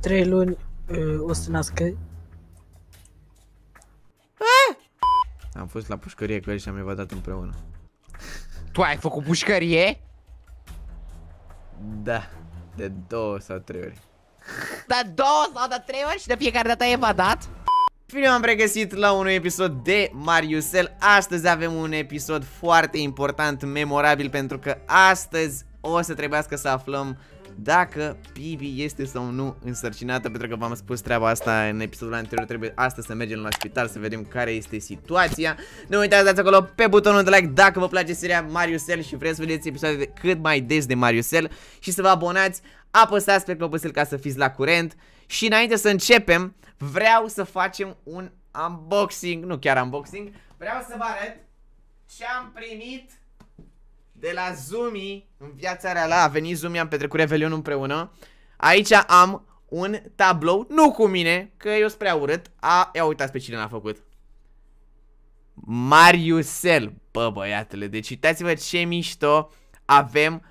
trei luni o să nască. Ah! Am fost la pușcărie cu el și am evadat împreună. Tu ai făcut pușcărie? Da, de două sau trei ori. De da, două sau de trei ori și de fiecare dată ai evadat? Bine am pregăsit la un episod de Mariusel Astăzi avem un episod foarte important, memorabil Pentru că astăzi o să trebuiască să aflăm dacă Bibi este sau nu însărcinată Pentru că v-am spus treaba asta în episodul anterior Trebuie astăzi să mergem la spital să vedem care este situația Nu uitați, dați acolo pe butonul de like dacă vă place seria Mariusel Și vreți să vedeți episoade cât mai des de Mariusel Și să vă abonați apăsați pe clopoțel ca să fiți la curent și înainte să începem, vreau să facem un unboxing, nu chiar unboxing, vreau să vă arăt ce am primit de la Zumi în viața reală. A venit Zumi, am petrecut Revelion împreună. Aici am un tablou, nu cu mine, că eu sunt prea urât. A, ia uitați pe cine l-a făcut. Mariusel, bă băiatele, deci uitați-vă ce mișto avem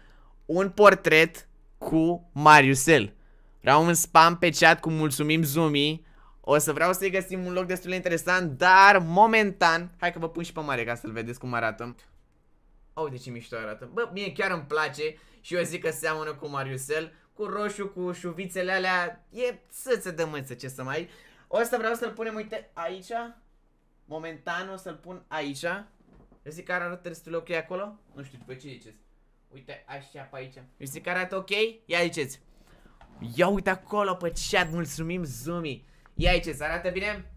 un portret cu Mariusel. Vreau un spam pe chat cu mulțumim Zumi. O să vreau să-i găsim un loc destul de interesant, dar momentan, hai că vă pun și pe mare ca să-l vedeți cum arată au de ce mișto arată. Bă, mie chiar îmi place și eu zic că seamănă cu Mariusel, cu roșu, cu șuvițele alea, e să se dă mâță, ce să mai... O să vreau să-l punem, uite, aici, momentan o să-l pun aici. Eu zic că arată destul ok acolo? Nu știu, după ce ziceți. Uite, așa pe aici. Eu zic că arată ok? Ia ziceți. Ia uite acolo pe chat, mulțumim Zumi. Ia ziceți, arată bine?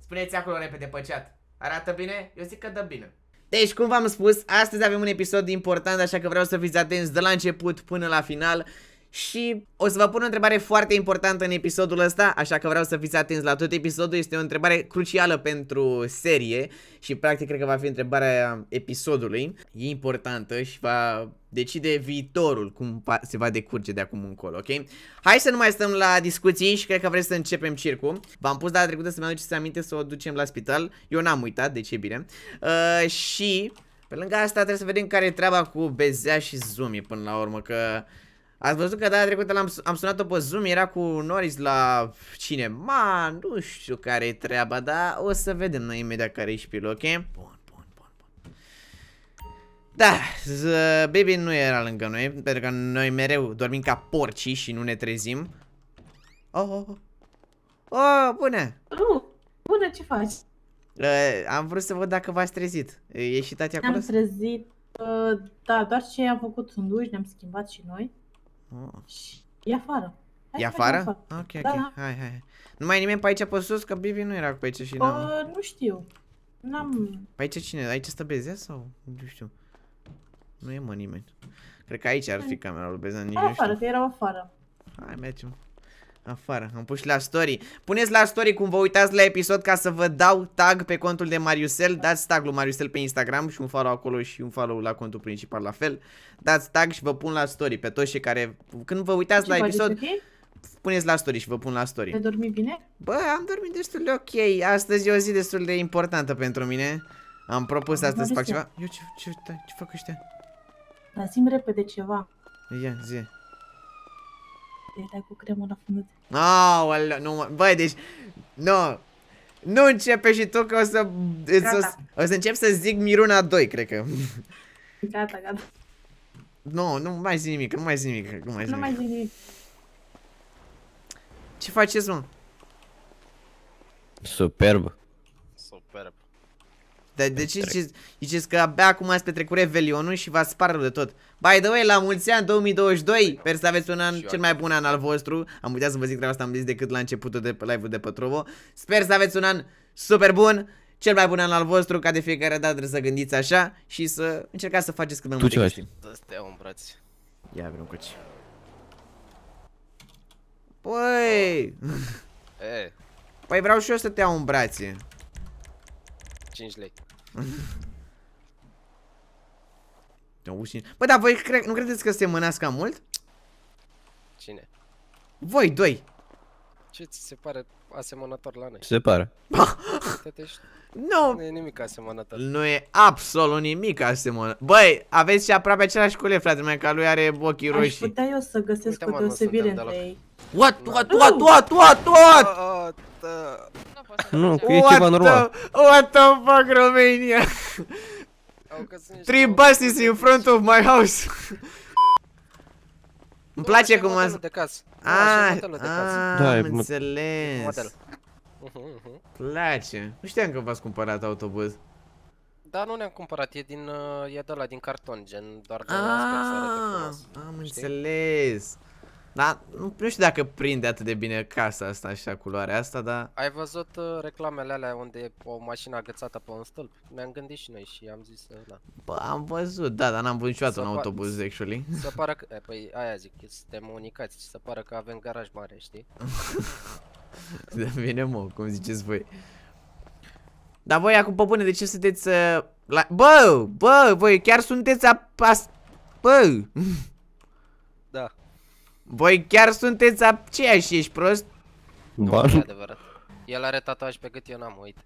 Spuneți acolo repede pe chat. Arată bine? Eu zic că dă bine. Deci, cum v-am spus, astăzi avem un episod important, așa că vreau să fiți atenți de la început până la final și o să vă pun o întrebare foarte importantă în episodul ăsta, așa că vreau să fiți atenți la tot episodul. Este o întrebare crucială pentru serie și practic cred că va fi întrebarea episodului. E importantă și va decide viitorul cum se va decurge de acum încolo, ok? Hai să nu mai stăm la discuții și cred că vreți să începem circul. V-am pus data trecută să-mi aduceți aminte să o ducem la spital. Eu n-am uitat, deci e bine. Uh, și pe lângă asta trebuie să vedem care e treaba cu Bezea și Zumi până la urmă, că... Ați văzut că data trecută am, am sunat-o pe Zoom, era cu Norris la cinema, nu știu care-i treaba, dar o să vedem noi imediat care-i șpil, ok? Bun, bun, bun, bun. Da, baby nu era lângă noi, pentru că noi mereu dormim ca porcii și nu ne trezim. Oh, oh, oh. Oh, bună! Oh, bună, ce faci? Uh, am vrut să văd dacă v-ați trezit. Ești tati acolo? Ne-am trezit, uh, da, doar ce am făcut un duș, ne-am schimbat și noi. Oh. e afară. Hai e afară? afară? Ah, ok, ok. Da. da. Hai, hai. Nu mai e nimeni pe aici pe sus? Că Bibi nu era pe aici și uh, Nu știu. N-am... Pe aici cine? Aici stă Bezea sau? Nu știu. Nu e mă nimeni. Cred că aici ar fi camera lui Bezea. Nici afară, nu știu. că era afară. Hai, mergem. Afară, am pus la story Puneți la story cum vă uitați la episod ca să vă dau tag pe contul de Mariusel Dați tag lui Mariusel pe Instagram și un follow acolo și un follow la contul principal la fel Dați tag și vă pun la story pe toți cei care Când vă uitați Ce la episod Puneți la story și vă pun la story Ai dormit bine? Bă, am dormit destul de ok Astăzi e o zi destul de importantă pentru mine Am propus am astăzi să fac ceva Eu ce, ce, ce fac ăștia? Lăsim repede ceva Ia, zi dai cu cremă la fundat. Aoleu, nu mă... Băi, deci... Nu! Nu începe și tu că o să... Gata. O, o să încep să zic Miruna 2, cred că. Gata, gata. Nu, nu mai zic nimic, nu mai zic nimic, nu mai zic nimic. Nu mai zic nimic. Ce faceți, mă? Superb. Dar de ce ziceți, ziceți că abia acum ați petrecut Revelionul și v-ați spart de tot? By the way, la mulți ani 2022, sper să aveți un an cel mai bun an al vostru Am uitat să vă zic treaba asta, am zis decât la începutul de live-ul de Pătrovo Sper să aveți un an super bun cel mai bun an al vostru, ca de fiecare dată trebuie să gândiți așa și să încercați să faceți cât mai multe chestii. Tu ce faci? un braț. Ia vreun cuci. Păi... Păi vreau și eu să te iau în brațe. 5 lei. Ușine. Bă, dar voi cre nu credeți că se mânească cam mult? Cine? Voi doi! Ce ți se pare asemănător la noi? Se pare. nu! Nu e nimic asemănător. Nu e absolut nimic asemănător. Băi, aveți și aproape același culet, frate meu, că lui are ochii roșii. Aș putea eu să găsesc cu deosebire între ei. What? What? What? What? What? What? Nu, e ceva normal. what the fuck, Romania? Three buses in front of my house. Îmi place cum ați... de casă. Ah, da, am înțeles. Mhm, mhm. Place. Nu știam că v-ați cumpărat autobuz. Da, nu ne-am cumpărat, e din, uh, e de la din carton, gen, doar de la ah, Am înțeles. Da, nu, știu dacă prinde atât de bine casa asta și culoarea asta, dar... Ai văzut uh, reclamele alea unde e o mașină agățată pe un stâlp? Ne-am gândit și noi și am zis, uh, da. Bă, am văzut, da, dar n-am văzut niciodată un autobuz, actually. Se pare că... E, eh, păi, aia zic, suntem unicați și se pare că avem garaj mare, știi? da, bine, mă, cum ziceți voi. Dar voi acum, pe bune, de ce sunteți... Uh, la... Bă, bă, voi chiar sunteți a... a... Bă! Voi chiar sunteți aceiași, ești prost? Ba. Da. Nu, adevărat. El are tatuaj pe cât eu n-am uit.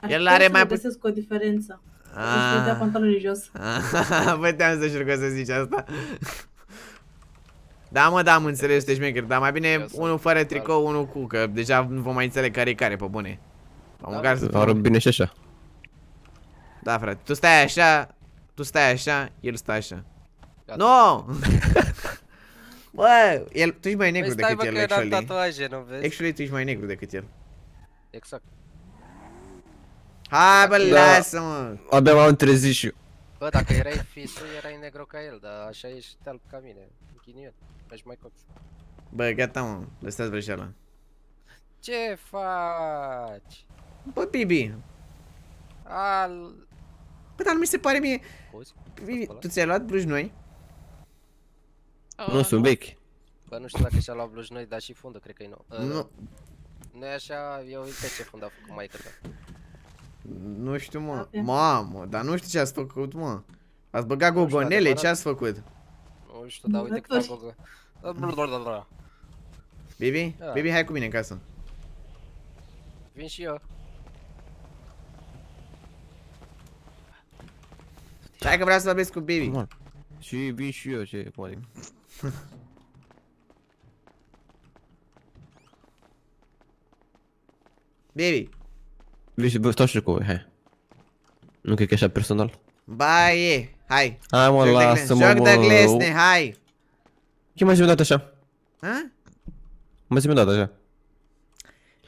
Aș El are mai puțin... cu o diferență. Aaaa. Aaaa. Aaaa. jos. te-am să știu să zici asta. Da, mă, da, am înțeles, ești maker, dar mai bine unul fără tricou, unul cu, că deja nu vom mai înțelege care e care, pe bune. Am da, măcar să... bine și așa. Da, frate, tu stai așa, tu stai așa, el stai așa. Nu. No! Bă, el, tu ești mai negru păi decât bă, el, că actually. tatuaje, nu vezi? Actually, tu ești mai negru decât el. Exact. Hai, bă, da. lasă-mă! Abia m-am trezit și eu. Bă, dacă erai fisul, erai negru ca el, dar așa ești alb ca mine. Ghinion, ești mai coț. Bă, gata, mă, lăsați vreșeala. Ce faci? Bă, Bibi. Al... Bă, dar nu mi se pare mie... Poți? Bibi, tu ți-ai luat bruși noi? Nu, ah, nu sunt vechi. Bă, nu știu dacă și-a luat bluj noi, dar și fundul cred că e nou. Uh, nu. Nu e așa, eu uite ce fund a făcut mai ta. Nu știu, mă. Mamă, dar nu știu ce ați făcut, mă. Ați băgat gogonele, ce ați făcut? Nu știu, dar uite cât a băgat. Bibi? Da. Bibi, hai cu mine în casă. Vin și eu. Hai că vreau să vorbesc cu Bibi. Și vin și eu, ce e, Baby. Виж, точно кой, хай. Ну как я персонал. Бай, хай. А, мала, само. Жок да глесне, хай. Ки мазим да таша? А? Mă da, așa. Oh.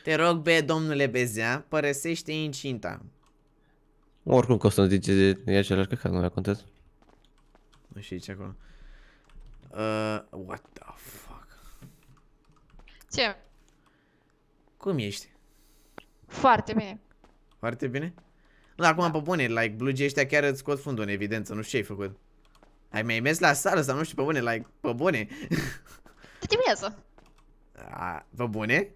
Te rog, be, domnule Bezea, părăsește incinta. Oricum, Constantin, e același căcat, nu mai contează. Nu știu ce acolo. Uh, what the fuck? Ce? Cum ești? Foarte bine. Foarte bine? Da, acum da. pe bune, like, blugii ăștia chiar îți scot fundul în evidență, nu știu ce ai făcut. Ai mai mers la sală sau nu știu, pe bune, like, pe bune. De dimineață. A, pe bune?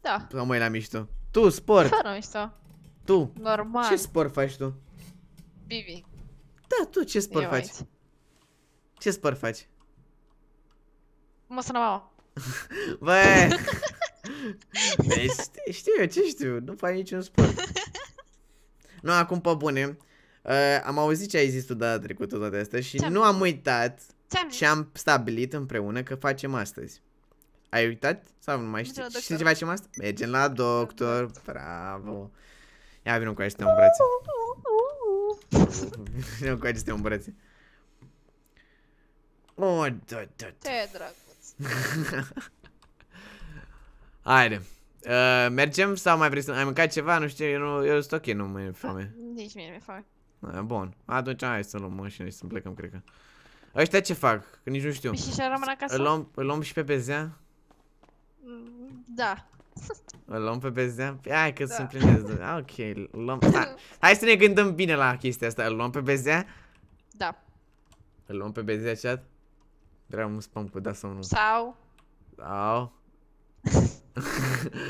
Da. Sau mai la mișto? Tu, sport. Fără mișto. Tu. Normal. Ce sport faci tu? Bibi. Da, tu ce sport Eu faci? Aici. Ce spăr faci? Mă sună mama. Bă! Păi știu, știu eu, ce știu? Nu fac niciun spăr. nu, acum pe bune. Uh, am auzit ce ai zis tu data trecută toate astea și ce nu am uitat ce-am am stabilit împreună că facem astăzi. Ai uitat? Sau nu mai știi? Știi ce facem asta? Mergem la doctor, bravo. Ia vină cu aceste ombrățe. Vină cu aceste ombrățe. Oh, da, da, da. Ce drăguț. Haide. Uh, mergem sau mai vrei să... Ai mâncat ceva? Nu știu, eu, nu, eu sunt ok, nu mi e foame. Nici mie nu mi-e foame. Uh, bun, atunci hai să luăm mașina și să plecăm, cred că. Ăștia ce fac? Că nici nu știu. Și și-a rămân acasă? Îl luăm, îl luăm și pe bezea? Da. Îl luăm pe bezea? Păi hai că da. sunt plinez. Ah, ok, luăm... Da. Hai să ne gândim bine la chestia asta. Îl luăm pe bezea? Da. Îl luăm pe bezea chat? Vreau un spam cu da sau nu. Sau. Sau. A,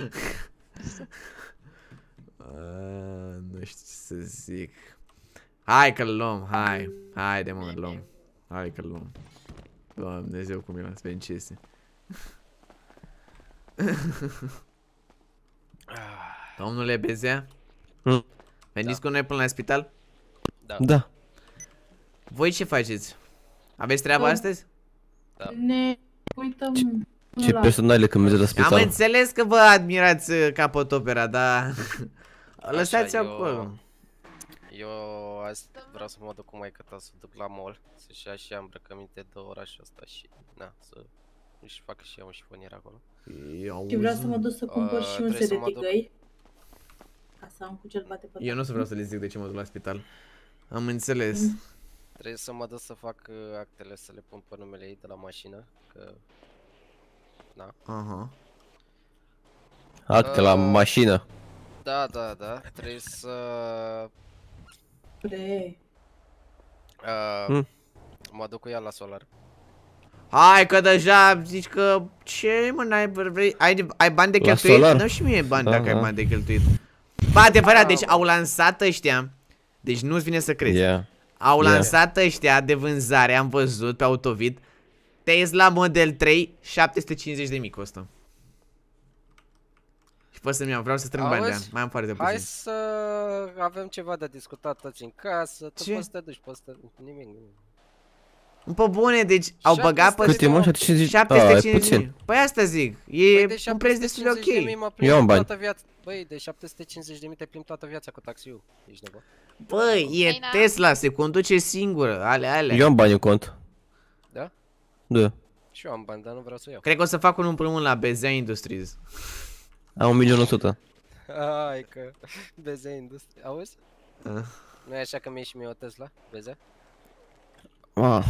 ă, nu știu ce să zic. Hai că luăm, hai. Hai de mă, luăm. Hai că luăm. Doamne Dumnezeu cum e la vedem ce este. Domnule Bezea? Mm. Veniți da. cu noi până la spital? Da. Da. Voi ce faceți? Aveți treaba astăzi? Da. Ne uităm... Ce la... personale când mergeți la spital? Am înțeles că vă admirați uh, capotopera, dar... Lăsați-o acolo. Eu azi vreau să mă duc cu maica ta să duc la mall, să-și ia și îmbrăcăminte de orașul ăsta și, na, să își facă și eu un șifonier acolo. Eu vreau să mă duc să uh, cumpăr și un set de tigăi. Ca să am cu cel bate pe Eu nu o să vreau să le zic de ce mă duc la spital. Am înțeles. Mm. Trebuie să mă duc să fac uh, actele, să le pun pe numele ei de la mașină, că... Da. Aha. Acte la uh, mașină. Da, da, da. Trebuie să... Play. Uh, hmm. Mă duc cu ea la solar. Hai că deja zici că ce mă n-ai vrei, ai, ai bani de cheltuit? Nu și mie bani Aha. dacă ai bani de cheltuit. Ba adevărat, deci au lansat ăștia. Deci nu-ți vine să crezi. Yeah. Au yeah. lansat ăștia de vânzare, am văzut pe Autovid. Tesla Model 3, 750 de mii costă. Și pot să-mi iau, vreau să strâng bani mai am foarte de puțin. Hai să avem ceva de discutat toți în casă, tu Ce? poți să te duci, poți să te... nimic, nimic. Pă bune, deci au băgat pe... mă? 750? 750 A, Păi asta zic, e păi un preț destul de ok. Eu am bani. Viața. Băi, de 750 de mii te plimb toată viața cu taxiul. Ești nebun. Băi, e Tesla, se conduce singură, ale, ale. Eu am bani în cont. Da? Da. Și eu am bani, dar nu vreau să iau. Cred că o să fac un împrumut la BZ Industries. Am 1 milion 100. Hai că... BZ Industries... Auzi? Da. Nu e așa că mi-e și mie o Tesla, BZ? Ah,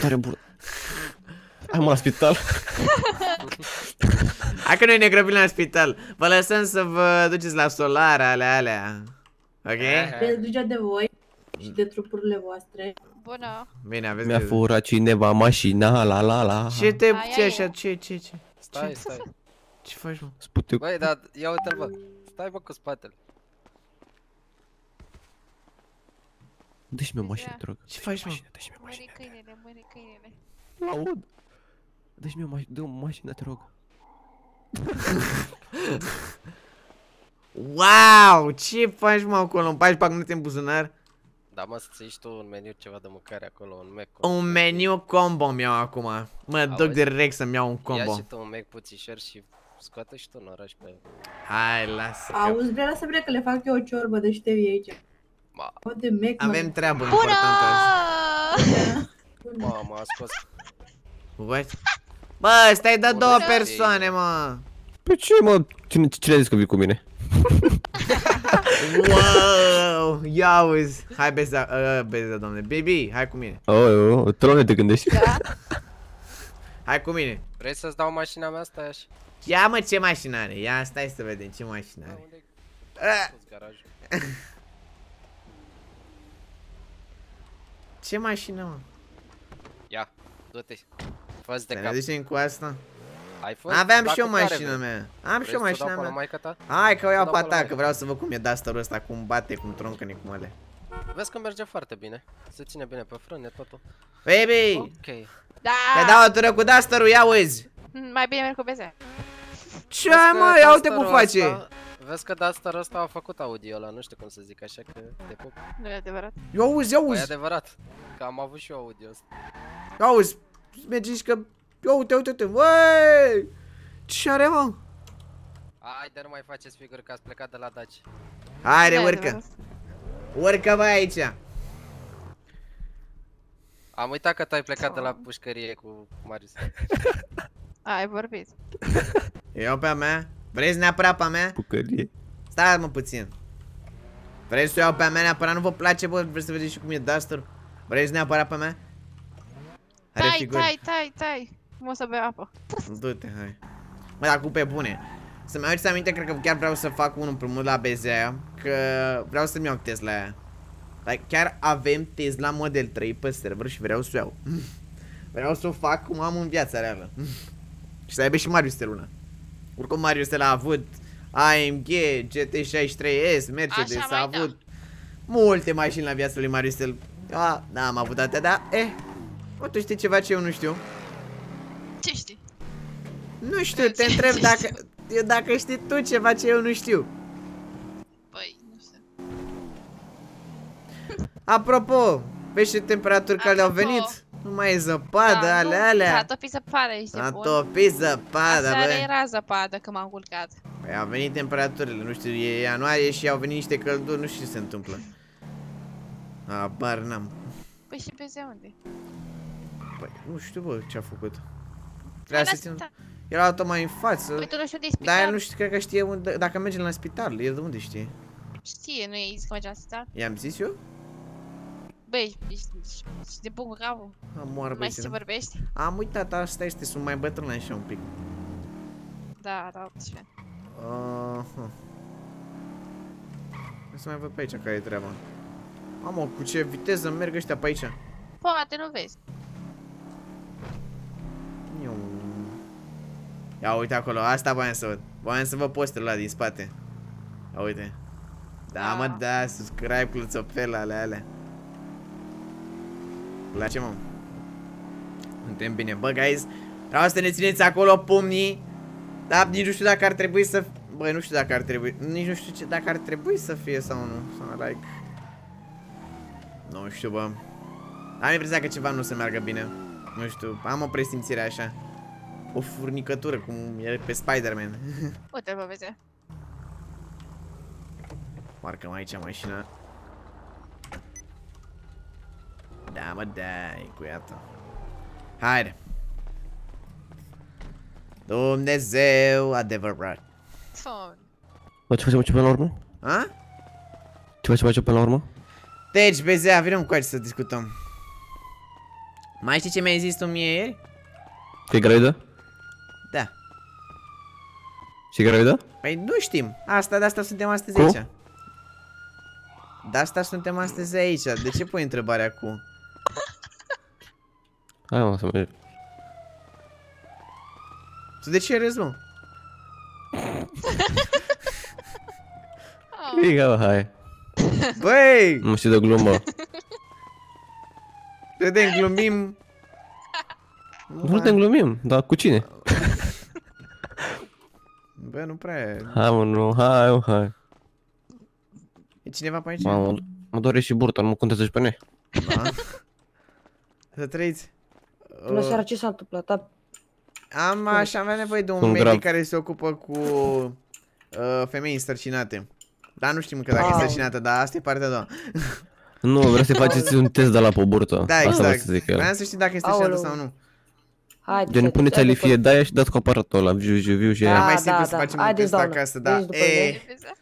tare bun. Hai mă la spital. Hai că noi ne grăbim la spital. Vă lăsăm să vă duceți la solar, ale alea. Ok? De de voi și de trupurile voastre. Bună! Bine, aveți Mi-a furat cineva mașina, la la la. Ce te ce așa, ce, ce, ce? Stai, stai. Ce faci, mă? Spute. Băi, dar ia uite-l, bă. Stai, bă, cu spatele. Dă-și mi-o mașină, rog. Ce faci, mă? Dă-și mi-o mașină. Mări câinele, mări câinele. Aud. Dă-și mie mașină, dă mașină, te rog. Wow! Ce faci, mă, acolo? Îmi faci bagnuțe în buzunar? Da, mă, să ieși tu un meniu ceva de mâncare acolo, un Mac Un meniu combo mi iau acum. Mă Auzi? duc direct să-mi iau un combo. Ia și tu un Mac puțișor și scoate și tu în oraș pe Hai, lasă. Auzi, vrea să vrea că le fac eu o ciorbă de ștevie aici. Ma. O de Mac, Avem treabă Bună! importantă Mama a scos. What? Bă, stai de două persoane, mă. Pe ce, mă? Cine, cine a zis că vii cu mine? wow! Ia uzi! Hai beza, uh, ă, beza, domne. Baby, hai cu mine. Oh, oh, oh. trone te gândești. Da. hai cu mine. Vrei să-ți dau mașina mea asta așa? Ia mă ce mașină are. Ia stai să vedem ce mașină are. Da, ah! ce mașină, mă? Ia, du-te. Fă-ți de cap. Ne ducem cu asta? Ai fost? Aveam și o mașină mea. Am și o mașină mea. Hai că o iau pe ta, că vreau să văd cum e dusterul ăsta, cum bate, cum troncăne, cum ale. Vezi că merge foarte bine. Se ține bine pe frâne, totul. Baby! Ok. Da! Te dau o tură cu dusterul, ia uzi! Mai bine merg cu BZ. Ce ai mă, ia uite cum face! Vezi că Duster ăsta a făcut audio la nu știu cum să zic, așa că te pup. Nu e adevărat. Eu auzi, eu auzi. Păi e adevărat, că am avut și eu audio ăsta. Auzi, mergi și că Ia uite, uite, uite, uai! Ce are, mă? Hai, dar nu mai faceți figuri că ați plecat de la Daci. Haide, urcă! Urcă, bă, aici! Am uitat că tu ai plecat de la pușcărie cu Marius. ai vorbit. Eu pe a mea? Vrei neapărat pe a mea? Pucărie. Stai mă puțin. Vrei să o iau pe a mea neapărat? Nu vă place, bă? Vreți să vedeți și cum e Duster? Vrei neapărat pe a mea? tai, tai, tai, tai frumos să bea apă. Du-te, hai. Mă, dar cu pe bune. Să mai aduceți aminte, cred că chiar vreau să fac unul împrumut la BZ Că vreau să-mi iau Tesla aia Dar Chiar avem Tesla Model 3 pe server și vreau să o iau Vreau să o fac cum am în viața reală Și să aibă și Marius de luna Oricum Marius de a avut AMG, GT63S, Mercedes, Așa a avut da. multe mașini la viața lui Marius de... Ah, n-am avut atâtea, dar eh, o, tu știi ceva ce eu nu știu nu știu, te întreb dacă, dacă știi tu ceva ce eu nu știu. Păi, nu știu. Apropo, vezi ce temperaturi calde au venit? Nu mai e zăpadă, da, alea, alea. A topit zăpadă, este A bun. topit zăpadă, Aseară bă. era zăpadă când m-am culcat. Păi au venit temperaturile, nu știu, e ianuarie și au venit niște călduri, nu știu ce se întâmplă. Abar n-am. Păi și pe zi unde? Păi, nu știu, bă, ce-a făcut. Păi Trebuie să țin... Era tot mai în față. Păi tu nu știu de spital. Dar el nu știu, cred că știe unde, dacă merge la spital. El de unde știe? Știe, nu e zis că merge la spital. I-am zis eu? Băi, ești, de bun capul. Am oară, Mai știi ce vorbești? Am uitat, asta este, sunt mai bătrân așa un pic. Da, da, altfel. Da, uh, Hai să mai văd pe aici care e treaba. Mamă, cu ce viteză merg ăștia pe aici. Poate nu vezi. Ia uite acolo, asta voiam să văd. Voiam să vă postul la din spate. Ia uite. Da, mă, da, da subscribe, țopel ale alea. La ce, mă? Suntem bine. Bă, guys, vreau să ne țineți acolo pumnii. Da, nici nu știu dacă ar trebui să... Bă, nu știu dacă ar trebui... Nici nu știu ce, dacă ar trebui să fie sau nu. Sau like... Nu știu, bă. Am impresia că ceva nu se meargă bine. Nu știu, am o presimțire așa o furnicătură, cum e pe Spider-Man. Uite-l pe vezi. Marcăm aici mașina. Da, mă, da, e cu iată. Haide. Dumnezeu adevărat. Bă, ce facem ce pe la urmă? A? Ce facem ce pe la urmă? Deci, Bezea, vinăm cu aici să discutăm. Mai știi ce mi-ai zis tu mie ieri? Că e greidă? Da. Și care dă? Păi nu știm. Asta, de asta suntem astăzi cu? aici. De asta suntem astăzi aici. De ce pui întrebarea cu? Hai mă, să mă Tu de ce râzi, mă? Iga, hai. Băi! Nu știu de glumă. te glumim. Nu te glumim, dar cu cine? Bă, nu prea e. Hai mă, nu, hai, mă, hai. E cineva pe aici? Mamă, mă doare și burta, nu mă contează și pe ne. Da. Să trăiți. Bună uh. seara, ce s-a întâmplat? Am așa, avea nevoie de un medic care se ocupă cu uh, femei însărcinate. Dar nu știm încă dacă e însărcinată, dar asta e partea doua. Nu, vreau să faceți un test de la burtă. Da, exact. vreau să știi dacă este însărcinată sau nu. Haide, Gen, deci, puneți alifie de da, aia și dați cu aparatul ăla, viu, viu, viu și da, mai simplu da, da. Deci, să da. facem un test acasă, da.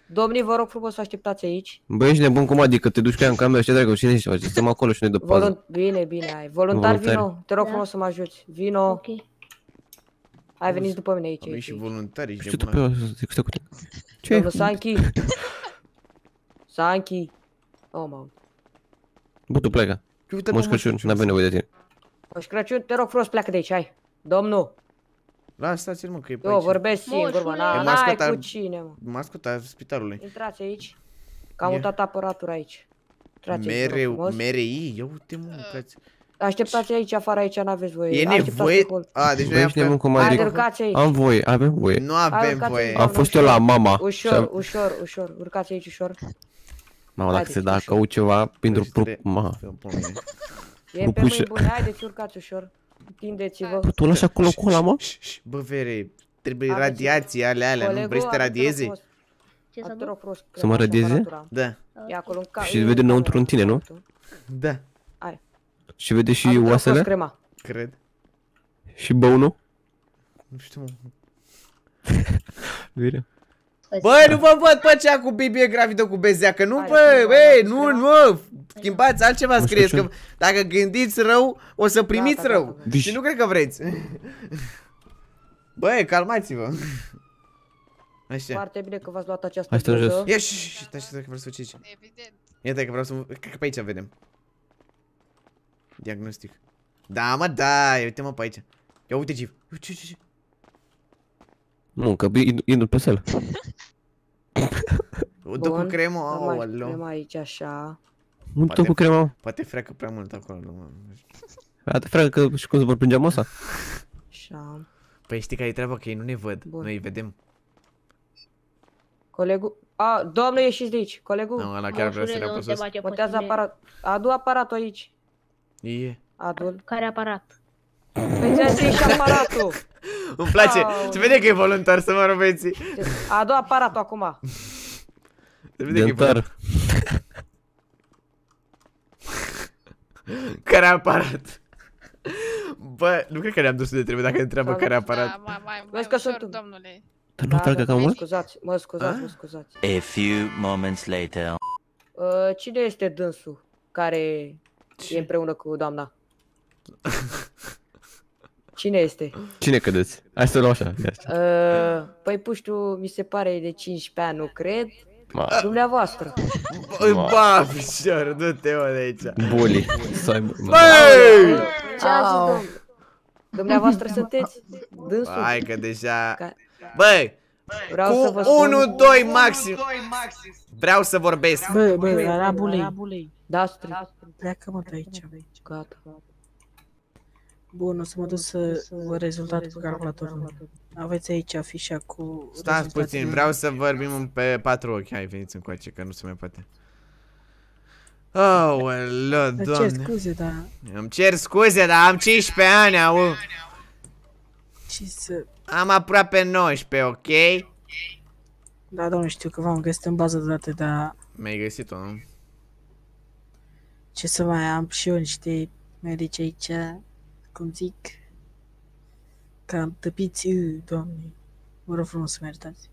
Domnii, vă rog frumos să așteptați aici. Bă, ești nebun cum adică, te duci ca în cameră și dragă, cine ești? Stăm acolo și noi de pază. Bine, bine, ai. Voluntar, Voluntar. vino, te rog da. frumos să mă ajuți. Vino. Ai venit după mine aici. Ești și voluntari, ești nebună. Ce? Domnul Sanchi. Sanchi. Oh, mă. Bă, tu pleca. Mă scăciun, n-avem nevoie de tine. Moș păi, Crăciun, te rog frumos, pleacă de aici, hai. Domnul. Lasă-ți-l, mă, că e pe Eu vorbesc singur, mă, n-ai cu cine, mă. Mascota spitalului. Intrați aici. Că am mutat aparatura aici. mereu, aici, merei, ia uite, mă, mâncați. Uh. Așteptați aici, afară aici n-aveți voie. E nevoie? A, deci noi avem adică- aici. Am voie, avem voie. Nu avem voie. A fost eu la mama. Ușor, ușor, ușor. Urcați aici ușor. Mama, dacă se da cău ceva păi, pentru... Mamă. E nu pe pui mâini bune, haideți, urcați ușor. Tindeți-vă. tu lași acolo cu ăla, mă? Bă, vere, trebuie radiații alea alea, nu vrei să te radieze? să mă radieze? Da. E acolo în cap Și vede înăuntru în tine, nu? Da. Hai Și vede și oasele? crema. Cred. Și băunul? Nu știu, mă. Bine. Păi bă, da. nu vă văd pe cea cu Bibi e gravidă cu că nu bă, bă, nu, nu, schimbați altceva scrieți, că dacă gândiți rău, o să primiți rău deci- și nu cred că vreți. Bă, calmați-vă. Așa. Foarte bine că v-ați luat această Hai, poză. Ia și stai că vreau să ucici. Evident. Ia că vreau să... Cred că pe aici vedem. Diagnostic. Da, mă, da, uite-mă pe aici. Ia uite, Jeep. Uite, uite, uite. Nu, că e pe sel. Dă cu cremă, au, alo. mai aici așa. Nu dă cu cremă. Poate freacă prea mult acolo, nu Poate freacă că și cum se vor prinde amosa. Așa. Păi știi că e treaba că ei nu ne văd, Bun. noi îi vedem. Colegul... A, doamne, ieșiți de aici, colegul. Nu, ăla chiar vrea să ne a pus sus. aparat. Adu aparatul aici. E. Adul. Care aparat? Deci păi ați și aparatul. Îmi place. Au. Se vede că e voluntar să mă rupeți A doua aparatul acum. Se vede Dentar. că e Care aparat? Bă, nu cred că ne-am dus de trebuie dacă întreabă care da, aparat. Da, mai, mai, mai că ușor, sunt... domnule. Dar nu da, trag da, acum? Mă scuzați, mă scuzați, mă scuzați. A few moments later. Uh, cine este dânsul care Ce? e împreună cu doamna? Cine este? Cine credeți? Hai să luăm așa. Uh, păi puștiu, mi se pare de 15 ani, nu cred. Ma. Dumneavoastră. Ba, fișor, du-te mă de aici. Bully. Băi! Ce ajută? Dumneavoastră sunteți dânsul? Hai că deja... Băi! Vreau cu 1, 2 maxim. maxim. Vreau să vorbesc. Băi, băi, la bulei. Da, stric. pleacă mă de aici. Gata. Bun, o să mă duc să vă rezultat pe calculatorul. Aveți aici afișa cu... Stați puțin, vreau să vorbim pe patru ochi. Hai, veniți în coace, că nu se mai poate. Oh, lă, doamne. Îmi cer scuze, dar... Îmi cer scuze, dar am 15 ani, au. Ce să... Am aproape 19, ok? Da, domnule, știu că v-am găsit în bază de date, dar... Mi-ai găsit-o, nu? Ce să mai am și eu niște medici aici cum zic, ca tăpiți, doamne, vă rog frumos să mă iertați.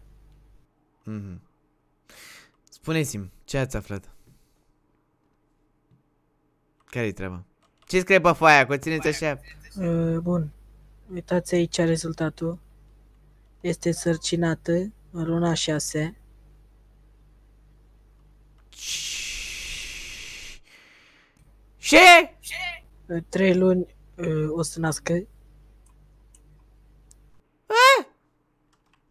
Mm-hmm. Spuneți-mi, ce ați aflat? Care-i treaba? Ce scrie pe foaia? că o țineți așa? Uh, bun. Uitați aici rezultatul. Este sărcinată în luna 6. Ce? Ce? Trei luni o să nască. A!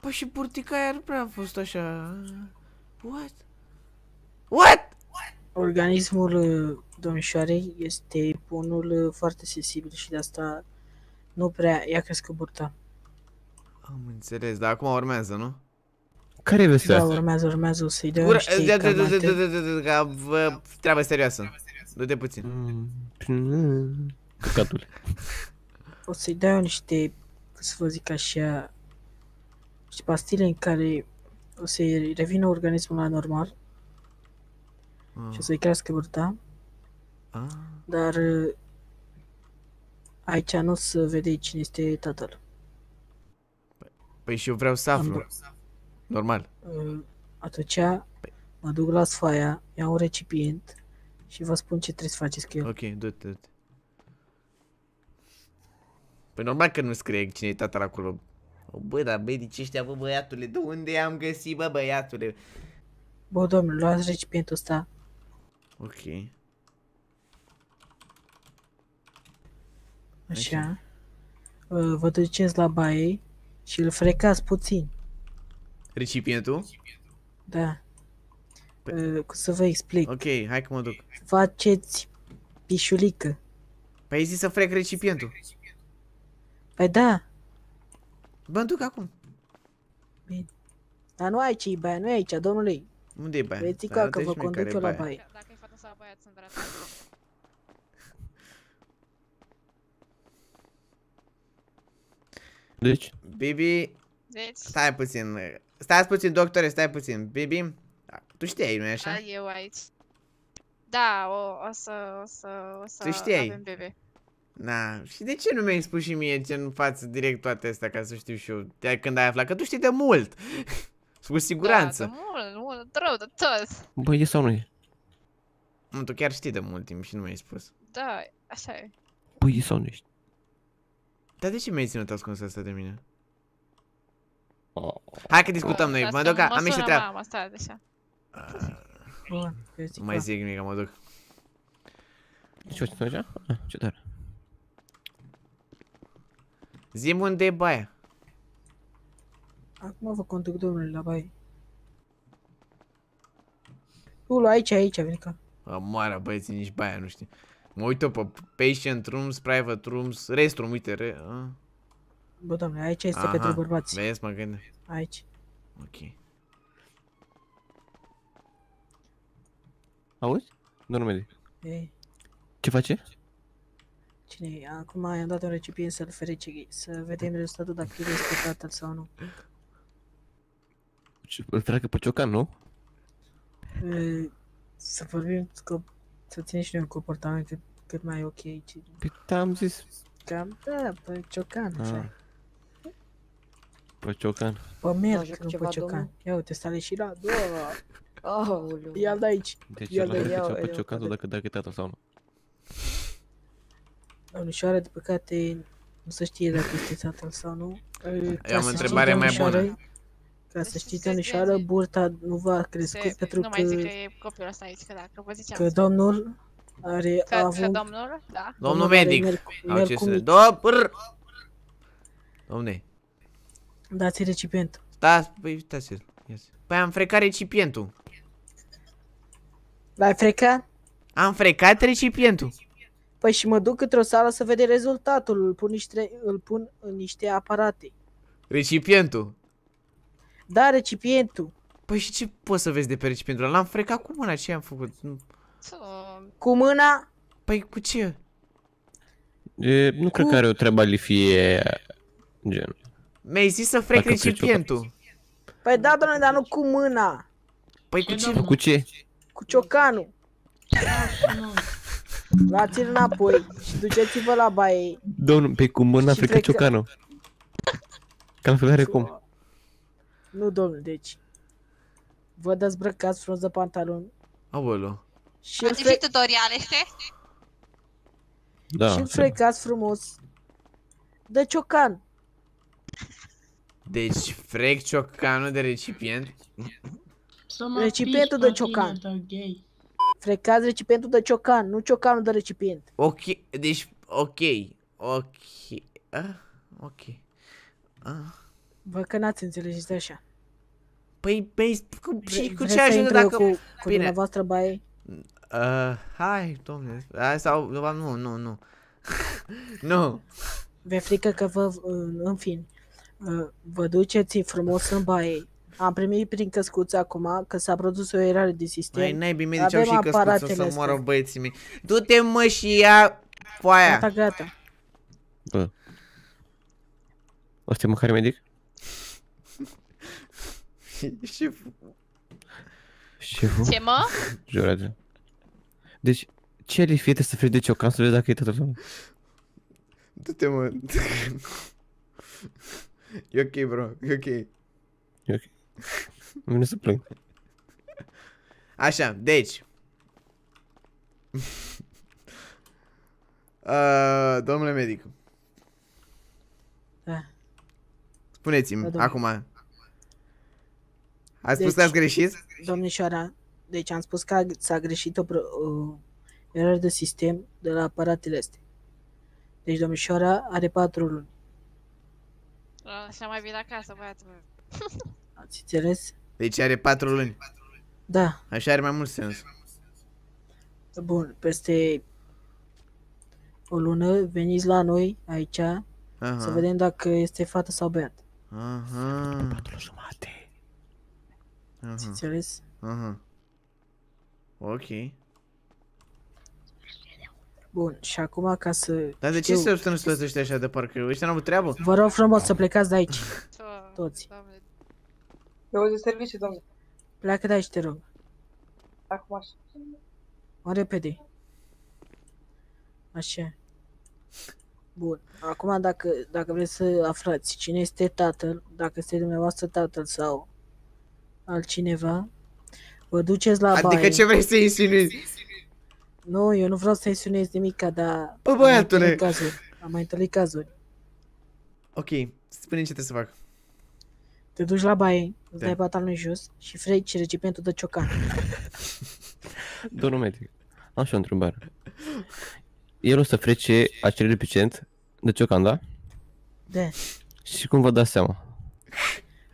Păi și burtica aia prea a fost așa... What? What? Organismul domnișoarei este unul foarte sensibil și de asta nu prea i-a crescut burta. Am înțeles, dar acum urmează, nu? Care e vestea Da, urmează, urmează, o să-i dea Ura, niște calmante. Treabă serioasă. Du-te puțin. Căcatul. O să-i dau niște, să vă zic așa, niște pastile în care o să-i revină organismul la normal. Ah. Și o să-i crească vârta. Ah. Dar uh, aici nu o să vedeți cine este tatăl. Păi și eu vreau să aflu. Vreau Normal. Uh, atunci păi. mă duc la sfaia, iau un recipient și vă spun ce trebuie să faceți cu el. Ok, du-te, du-te. Păi normal că nu scrie cine e tatăl acolo. bă, dar medici ăștia, bă, băiatule, de unde am găsit, bă, băiatule? Bă, domnule, luați recipientul ăsta. Ok. Așa. Okay. Uh, vă duceți la baie și îl frecați puțin. Recipientul? Da. Păi... Uh, să vă explic. Ok, hai că mă duc. Faceți pișulică. Păi ai zis să frec recipientul. Păi da. Bă, duc acum. Bine. Dar nu ai ce baia, nu e aici, domnule. Unde e baia? Veți că vă conduc eu la baie. Dacă e fata sau băiat, sunt Deci? Bibi... Deci? Stai puțin. Stai puțin, doctore, stai puțin. Bibi, da, tu știai, nu-i așa? Da, eu aici. Da, o, o să, o să, o să tu știai. avem bebe. Da, și de ce nu mi-ai spus și mie ce în față direct toate astea ca să știu și eu de când ai aflat? Că tu știi de mult! Cu siguranță! Da, de mult, mult, rău de tot! Băi, e sau nu e? Mă, tu chiar știi de mult timp și nu mi-ai spus. Da, așa e. Băi, e sau nu ești? Dar de ce mi-ai ținut ascuns asta de mine? Oh. Hai că discutăm noi, mă duc, am niște treabă. Mama, stai, așa. mai zic nimic, mă duc. Ce faci tu așa? Ah, ce tare. Zim unde e baia. Acum vă conduc, domnule, la baie. Ulu, aici, aici, Venica. moară băieții, nici baia, nu știu. Mă uit pe patient rooms, private rooms, rest room, uite, re... A? Bă, doamne, aici este pentru bărbați. Vezi, mă gândesc. Aici. Ok. Auzi? Nu, nu Ei. Ce face? cine e. Acum i-am dat un recipient să-l ferice, să vedem rezultatul dacă e este tatăl sau nu. Îl treacă pe ciocan, nu? E, să vorbim că să ținem și noi un comportament cât mai ok. Ci... Păi da, am zis... Cam da, pe ciocan, ah. așa. Pe ciocan. Pe merg, nu pe ciocan. Ia uite, stai și la... Aoleu. Ia l de aici. Deci ia de aici pe ciocanul dacă dacă e tatăl sau nu domnișoară, de păcate nu se știe dacă este tatăl sau nu. Eu am o întrebare mai bună. Ca să știți, deci, domnișoară, burta nu va crescut se, pentru nu că... Nu mai zic că e copilul ăsta aici, că dacă vă ziceam... Că domnul are... Că, avut... că domnul, da. Domnul medic. Domnul ce să... Dobr! Domne. Dați recipientul. Da, păi uitați-l. Păi am frecat recipientul. L-ai frecat? Am frecat recipientul. Păi și mă duc într-o sală să vede rezultatul, îl pun, niște, îl pun în niște aparate. Recipientul. Da, recipientul. Păi și ce poți să vezi de pe recipientul L-am frecat cu mâna, ce am făcut? Cu mâna? Păi cu ce? E, nu cu... cred că are o treabă li fie gen. Mi-ai zis să frec Dacă recipientul. Păi da, doamne, dar nu cu mâna. Păi cu ce? Cu ce? Cu ciocanul. Da, Luați-l înapoi și duceți-vă la baie. Domnul, pe cum mâna plecă ciocanul. la fel are cum. Nu, domnul, deci. Vă dezbrăcați de pantalon. Aolo. Și Ați fe... tutoriale, știi? Da. Și frecați frumos. De ciocan. Deci frec ciocanul de recipient? Recipientul de ciocan. Frecați recipientul de ciocan, nu ciocanul de recipient. Ok, deci, ok, ok, ah, ok. Ah. Bă, că n-ați înțeles este așa. Păi, păi, cu, și cu ce ajută dacă... Cu, cu Bine. dumneavoastră baie? Uh, hai, domnule, hai sau, nu, nu, nu. nu. Vă frică că vă, în fin, vă duceți frumos în baie, am primit prin căscuță acum că s-a produs o erare de sistem. Mai naibii mei ziceau și căscuță să moară băieții mei. Du-te mă și ia foaia. Gata, gata. Bă. Ăsta e măcar medic? Șeful. Șeful? Ce mă? Jurează. Deci, ce are fete să fie de ciocan să vezi dacă e toată lumea? Du-te mă. e ok, bro. E ok. E ok vine să plâng. Așa, deci. uh, domnule medic. Da. Spuneți-mi, da, acum. Ați deci, spus că deci, ați greșit? Domnișoara, deci am spus că s-a greșit o uh, eroare de sistem de la aparatele astea. Deci domnișoara are patru luni. Așa mai bine acasă, băiatul meu. ți înțeles? Deci are patru luni. Da. Așa are mai mult sens. Bun, peste o lună veniți la noi aici Aha. să vedem dacă este fată sau băiat. Aha. Patru jumate. Ți înțeles? Aha. Ok. Bun, și acum ca să... Dar de ce se obstănuți să așa de parcă? Ăștia n-au treabă? Vă rog frumos să plecați de aici. Toți. Eu de serviciu, domnule. Pleacă de aici, te rog. Acum așa. Mă repede. Așa. Bun. Acum, dacă, dacă vreți să aflați cine este tatăl, dacă este dumneavoastră tatăl sau altcineva, vă duceți la adică baie. Adică ce vrei să insinuezi? Nu, eu nu vreau să insinuez nimic, dar... Bă, băiatule! Am, cazuri. am mai întâlnit cazuri. Ok, spune ce trebuie să fac. Te duci la baie, da. dai patalul în jos și freci recipientul de ciocan. Domnul medic, am și o întrebare. El o să frece acel recipient de ciocan, da? Da. Și cum vă dați seama?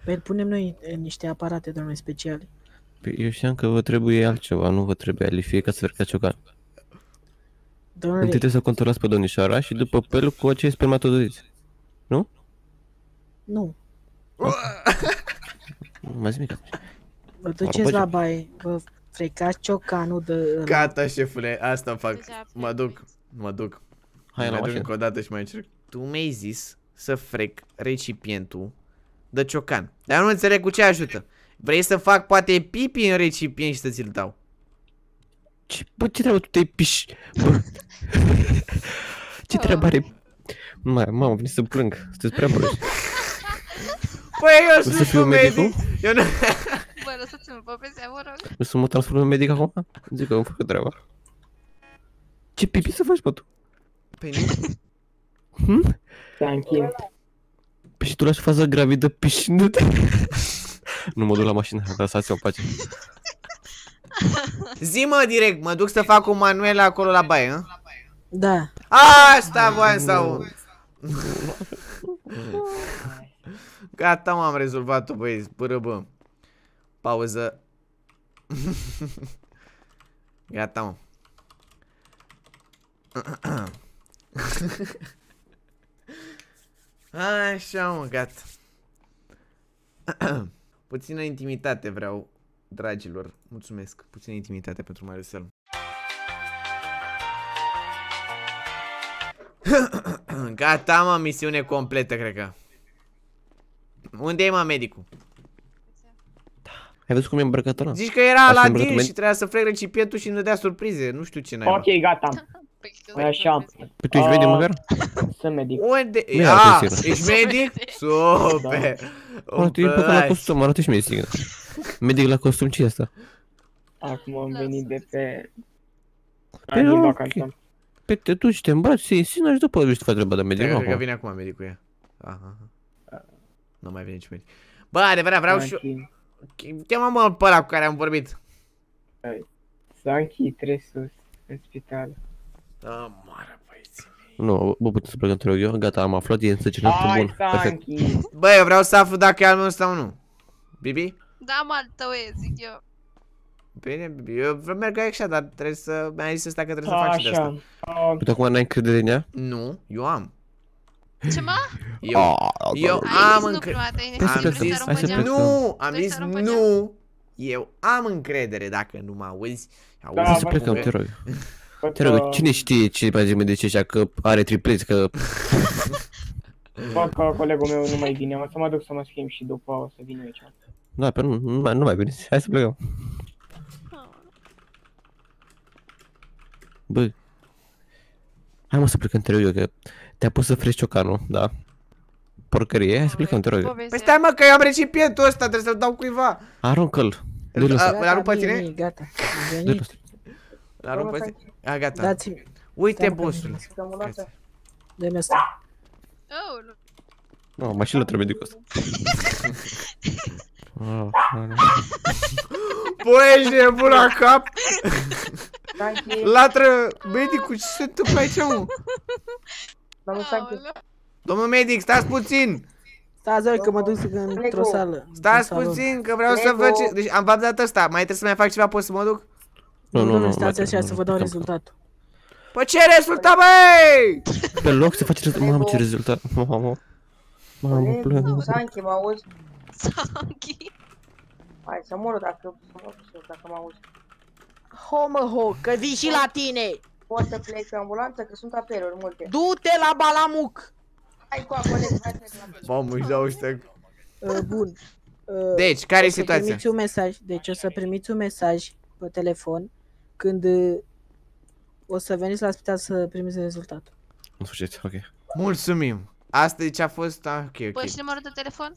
Păi îl punem noi în niște aparate, domnule, speciale. Păi eu știam că vă trebuie altceva, nu vă trebuie alifie ca să verca ciocan. Domnule... Întâi trebuie să controlați pe domnișoara și după pel cu acei spermatozoizi. Nu? Nu. Nu mai zic nimic Vă duceți la baie, vă frecați ciocanul de... Gata, șefule, asta fac. Mă duc, mă duc. Hai la duc încă o dată și mai încerc. Tu mi-ai zis să frec recipientul de ciocan. Dar nu înțeleg cu ce ajută. Vrei să fac poate pipi în recipient și să ți-l dau. Ce, bă, ce treabă tu te-ai piș... ce treabă are... Mă, mamă, venit să plâng, sunteți prea proști. Păi eu sunt să fiu Medic. Eu nu... Bă, lăsați-mă pe pesea, vă rog. Nu să mă transform în medic acum? Zic că îmi fac treaba. Ce pipi să faci, bă, tu? Pe păi nu. Hm? Thank you. Păi și tu lași fază gravidă pișindu-te? nu mă duc la mașină, lăsați-o în pace. Zi mă direct, mă duc să fac cu Manuela acolo la baie, hă? Da. Asta voiam să aud. Gata, m-am rezolvat-o, băieți, bără, bă. Pauză. Gata, mă. Așa, mă, gata. Puțină intimitate vreau, dragilor. Mulțumesc. Puțină intimitate pentru Marcel. Gata, mă, misiune completă, cred că. Unde e, mă, medicul? Ai văzut cum e îmbrăcătura? Zici că era la din și trebuia să frec recipientul și nu dea surprize. Nu știu ce n-ai. Ok, gata. Păi, păi așa. Păi tu ești ah, medic măcar? Sunt medic. Unde? A, ah, ești medic? Super! Arată-i da. pe la costum, arată-și mie Medic la costum, ce e asta? Acum am venit de pe... Pe păi, ok. Pe păi, te duci, te îmbraci, se insină și după ești faci treaba de medic. Cred că vine acum medicul ea. Aha. Nu mai vine nici meci. Bă, adevărat, vreau și eu. Chema mă pe ăla cu care am vorbit. Sanchi, trebuie sus, în spital. Da, moară. Nu, bă, puteți să plecăm, te rog eu. Gata, am aflat, e însăcinat pe bun. Sanchi. Bă, eu vreau să aflu dacă e al meu sau nu. Bibi? Da, mă, al tău e, zic eu. Bine, Bibi, eu vreau merg aici, dar trebuie să... Mi-a zis ăsta că trebuie să fac și de asta. Tu păi, acum n-ai încredere în ea? Nu, eu am. Ce mă? Eu, oh, eu da, da, da. am încredere. Am zis, zis, nu, am deci zis nu. Eu am încredere dacă nu mă auzi. Auzi, da, să plecăm, te rog. Te rog, cine știe ce mai de ce așa că are triplet că... Fac colegul meu nu mai vine, o să mă duc să mă schimb și după o să vin aici. Da, pe nu, nu mai, nu mai veniți, hai să plecăm. Bă, hai mă să plecăm, te rog eu, că te-a pus să freci ciocanul, da. Porcărie, hai să plecăm, te rog. Păi stai mă, că eu am recipientul ăsta, trebuie să-l dau cuiva. Aruncă-l. Îl arunc pe tine? Gata, Îl arunc pe tine? A, gata. Dați-mi. Uite, bossul. Dă-mi asta. Oh, nu. No, mașină trebuie de cost. Băi, ești nebun la cap? Latră, medicul, ce se întâmplă aici, mă? Salut, Domnul medic, stați puțin! Stați, oi, că mă duc într-o sală. Stați puțin, că vreau să văd ce... Deci am dat asta. mai trebuie să mai fac ceva, pot să mă duc? Nu, nu, nu, stați așa să vă dau rezultatul. Păi ce rezultat, băi? Pe loc să faci rezultat, mamă, ce rezultat, mamă. Mamă, plâng. Sanchi, mă auzi? Sanchi? Hai să mor dacă, dacă mă auzi. Ho, mă, ho, că vii și la tine! Pot să plec pe ambulanță, că sunt apeluri multe. Du-te la Balamuc! Hai cu acolo, hai să Mamă, își dau ăștia. Uh, bun. Uh, deci, care e situația? Primiți un mesaj. Deci o să primiți un mesaj pe telefon când uh, o să veniți la spital să primiți rezultatul. În sfârșit, ok. Mulțumim. Asta deci a fost... Ah, ok, ok. Păi și numărul de telefon?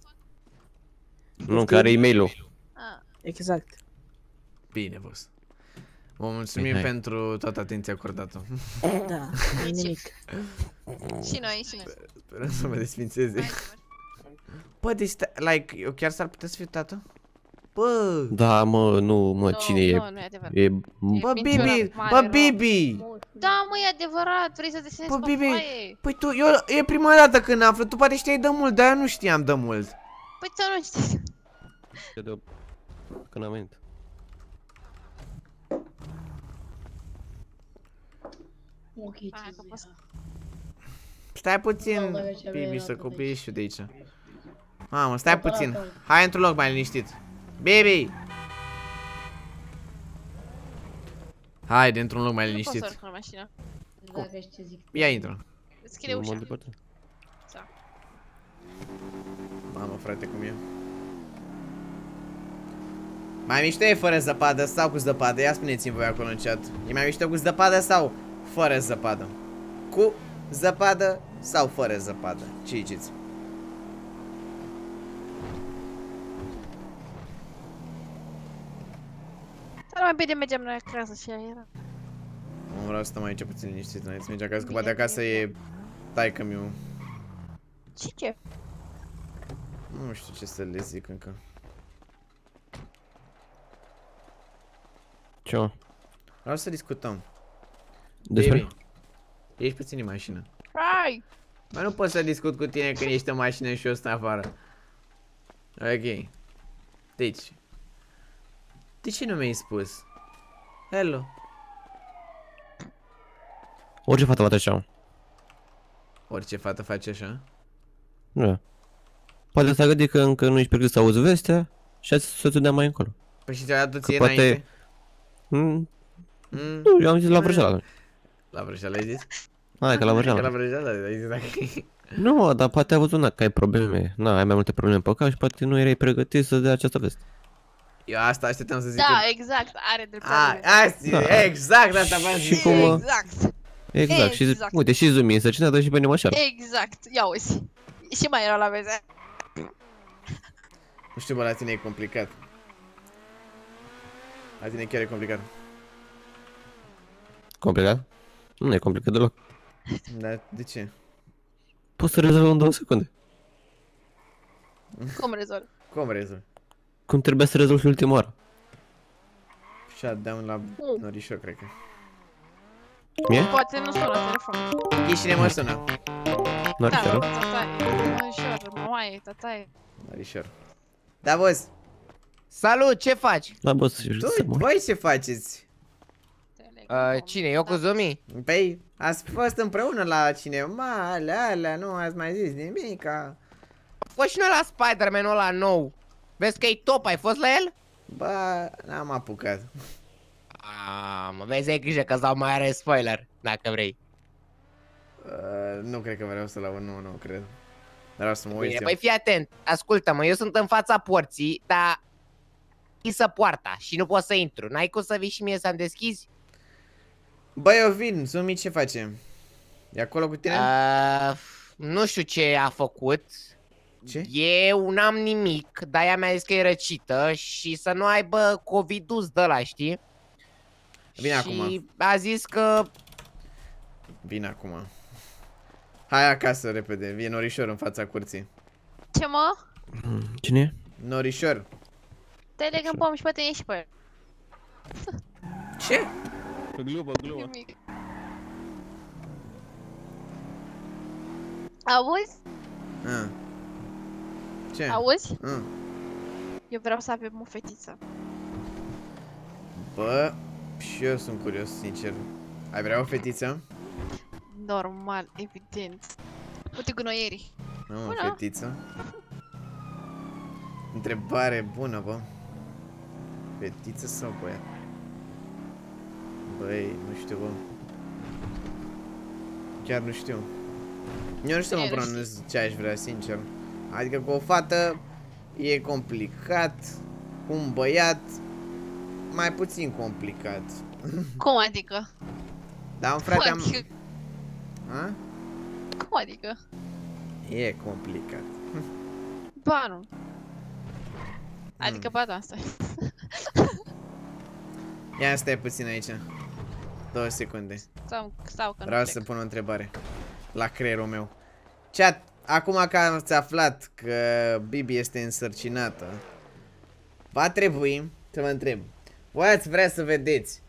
Nu, care e e mail-ul. Ah. Exact. Bine, boss. Vă mulțumim Hai. pentru toată atenția acordată. Da, nimic. și noi, și noi. sper să mă desfințeze. Bă, deci, like, eu chiar s-ar putea să fiu tată? Bă! Da, mă, nu, mă, no, cine no, e? Nu, nu, adevărat. E... Bă, Bibi! Bă, Bibi! Da, mă, e adevărat, vrei să desenezi Bă, Bibi! Păi tu, eu, e prima dată când aflu, tu poate știai de mult, dar eu nu știam de mult. Păi să nu știi. Când am venit. Ok, da. Stai puțin, Bibi, să copii și de aici. Mamă, stai puțin. Hai într-un loc mai liniștit. Bibi! Hai, dintr-un loc mai liniștit. Nu să mașină. Ia intră. Deschide ușa. Da. Mamă, frate, cum e. Mai mișto e fără zăpadă sau cu zăpadă? Ia spuneți-mi voi acolo în chat. E mai mișto cu zăpadă sau fără zăpadă. Cu zăpadă sau fără zăpadă. Ce ziceți? Dar mai bine mergem noi acasă și era. Nu vreau să stăm aici puțin liniștit, noi să mergem acasă, că poate acasă e taică miu. Ce ce? Nu știu ce să le zic încă. Ce? Vreau să discutăm. Despre? Ești puțin în mașină. Hai! Mai nu pot să discut cu tine când ești în mașină și eu sunt afară. Ok. Deci. De ce nu mi-ai spus? Hello. Orice fată face așa. Orice fată face așa? Nu. Da. Poate s-a gândit că încă nu ești pregătit să auzi vestea și ați să dea mai încolo. Păi și ți-a dat ție poate... înainte? Mm. Mm. Nu, eu am zis la vrăjeală. La vrăjeală ai zis? Hai da, că la vrăjeală. Că la vrăjeală ai zis dacă... Nu, dar poate a văzut na, că ai probleme. Na, ai mai multe probleme pe cap și poate nu erai pregătit să dea această veste. Eu asta așteptam să zic. Da, că... exact, are dreptate. Asta, da. exact, asta v-am zis. Cum, exact. Exact. exact. Și, exact. uite, și zoom e însărcinată și pe nimă așa. Exact, ia uzi. Și mai era la veze. Nu știu, bă, la tine e complicat. La tine chiar e complicat. Complicat? Nu e complicat deloc. Dar de ce? Poți să rezolvi în două secunde. Cum rezolvi? Cum rezolvi? Cum trebuie să rezolvi ultima oară. Shutdown la Norișor, cred că. E? Poate nu sună telefonul. E cine mă sună? Norișor. Da, Norișor, mamaie, Norișor. Da, boss. Salut, ce faci? Da, boss, tu, voi ce faceți? Uh, cine? Eu cu da. Zumi? Păi, ați fost împreună la cinema, alea, alea, nu ați mai zis nimic. Fost și noi la Spider-Man ăla nou. Vezi că e top, ai fost la el? Ba, n-am apucat. Am, vezi, ai grijă că-ți dau mai are spoiler, dacă vrei. Uh, nu cred că vreau să-l nu, nu cred. Vreau să mă uit. Bine, păi fii atent, ascultă-mă, eu sunt în fața porții, dar închisă poarta și nu pot să intru. N-ai cum să vii și mie să-mi deschizi? Băi, vin, zumi ce facem? E acolo cu tine? Uh, nu știu ce a făcut. Ce? Eu n-am nimic, dar ea mi-a zis că e răcită și să nu aibă covidus de la, știi? Vine și acum. a zis că... Vine acum. Hai acasă repede, vine norișor în fața curții. Ce mă? Cine e? Norișor. Te legăm pe pom și poate ieși pe Ce? Glumă, glumă. Nimic. Auzi? A. Ce? Auzi? A. Eu vreau să avem o fetiță. Bă, și eu sunt curios, sincer. Ai vrea o fetiță? Normal, evident. Uite gunoierii. Nu, o fetiță. Întrebare bună, bă. Fetiță sau băiat? Băi, nu știu, bă. Chiar nu știu. Eu nu știu, mă, pronunț ce aș vrea, sincer. Adică cu o fată e complicat, cu un băiat mai puțin complicat. Cum adică? Da, un frate am... Adică? A? Cum adică? E complicat. Ba nu. Adică mm. ba da, stai. Ia stai puțin aici. Două secunde. Sau, sau că Vreau nu să pun o întrebare. La creierul meu. Chat, acum că ați aflat că Bibi este însărcinată, va trebui să vă întreb. Voi ați vrea să vedeți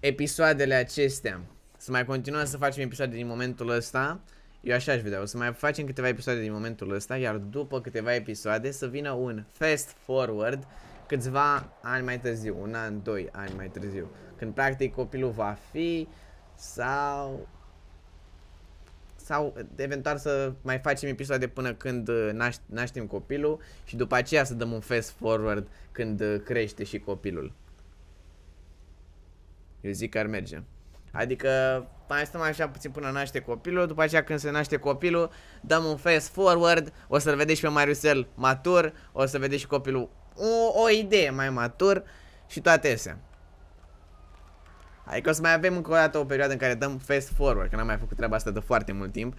episoadele acestea. Să mai continuăm să facem episoade din momentul ăsta. Eu așa aș vedea, o să mai facem câteva episoade din momentul ăsta, iar după câteva episoade să vină un fast forward câțiva ani mai târziu, un an, doi ani mai târziu. Când practic copilul va fi sau sau eventual să mai facem episoade până când uh, naș- naștem copilul și după aceea să dăm un fast forward când uh, crește și copilul. Eu zic că ar merge. Adică mai stăm așa puțin până naște copilul, după aceea când se naște copilul, dăm un fast forward, o să-l vedeți și pe Mariusel matur, o să vedeți și copilul o, o idee mai matur și toate astea. Adică o să mai avem încă o dată o perioadă în care dăm fast forward, că n-am mai făcut treaba asta de foarte mult timp.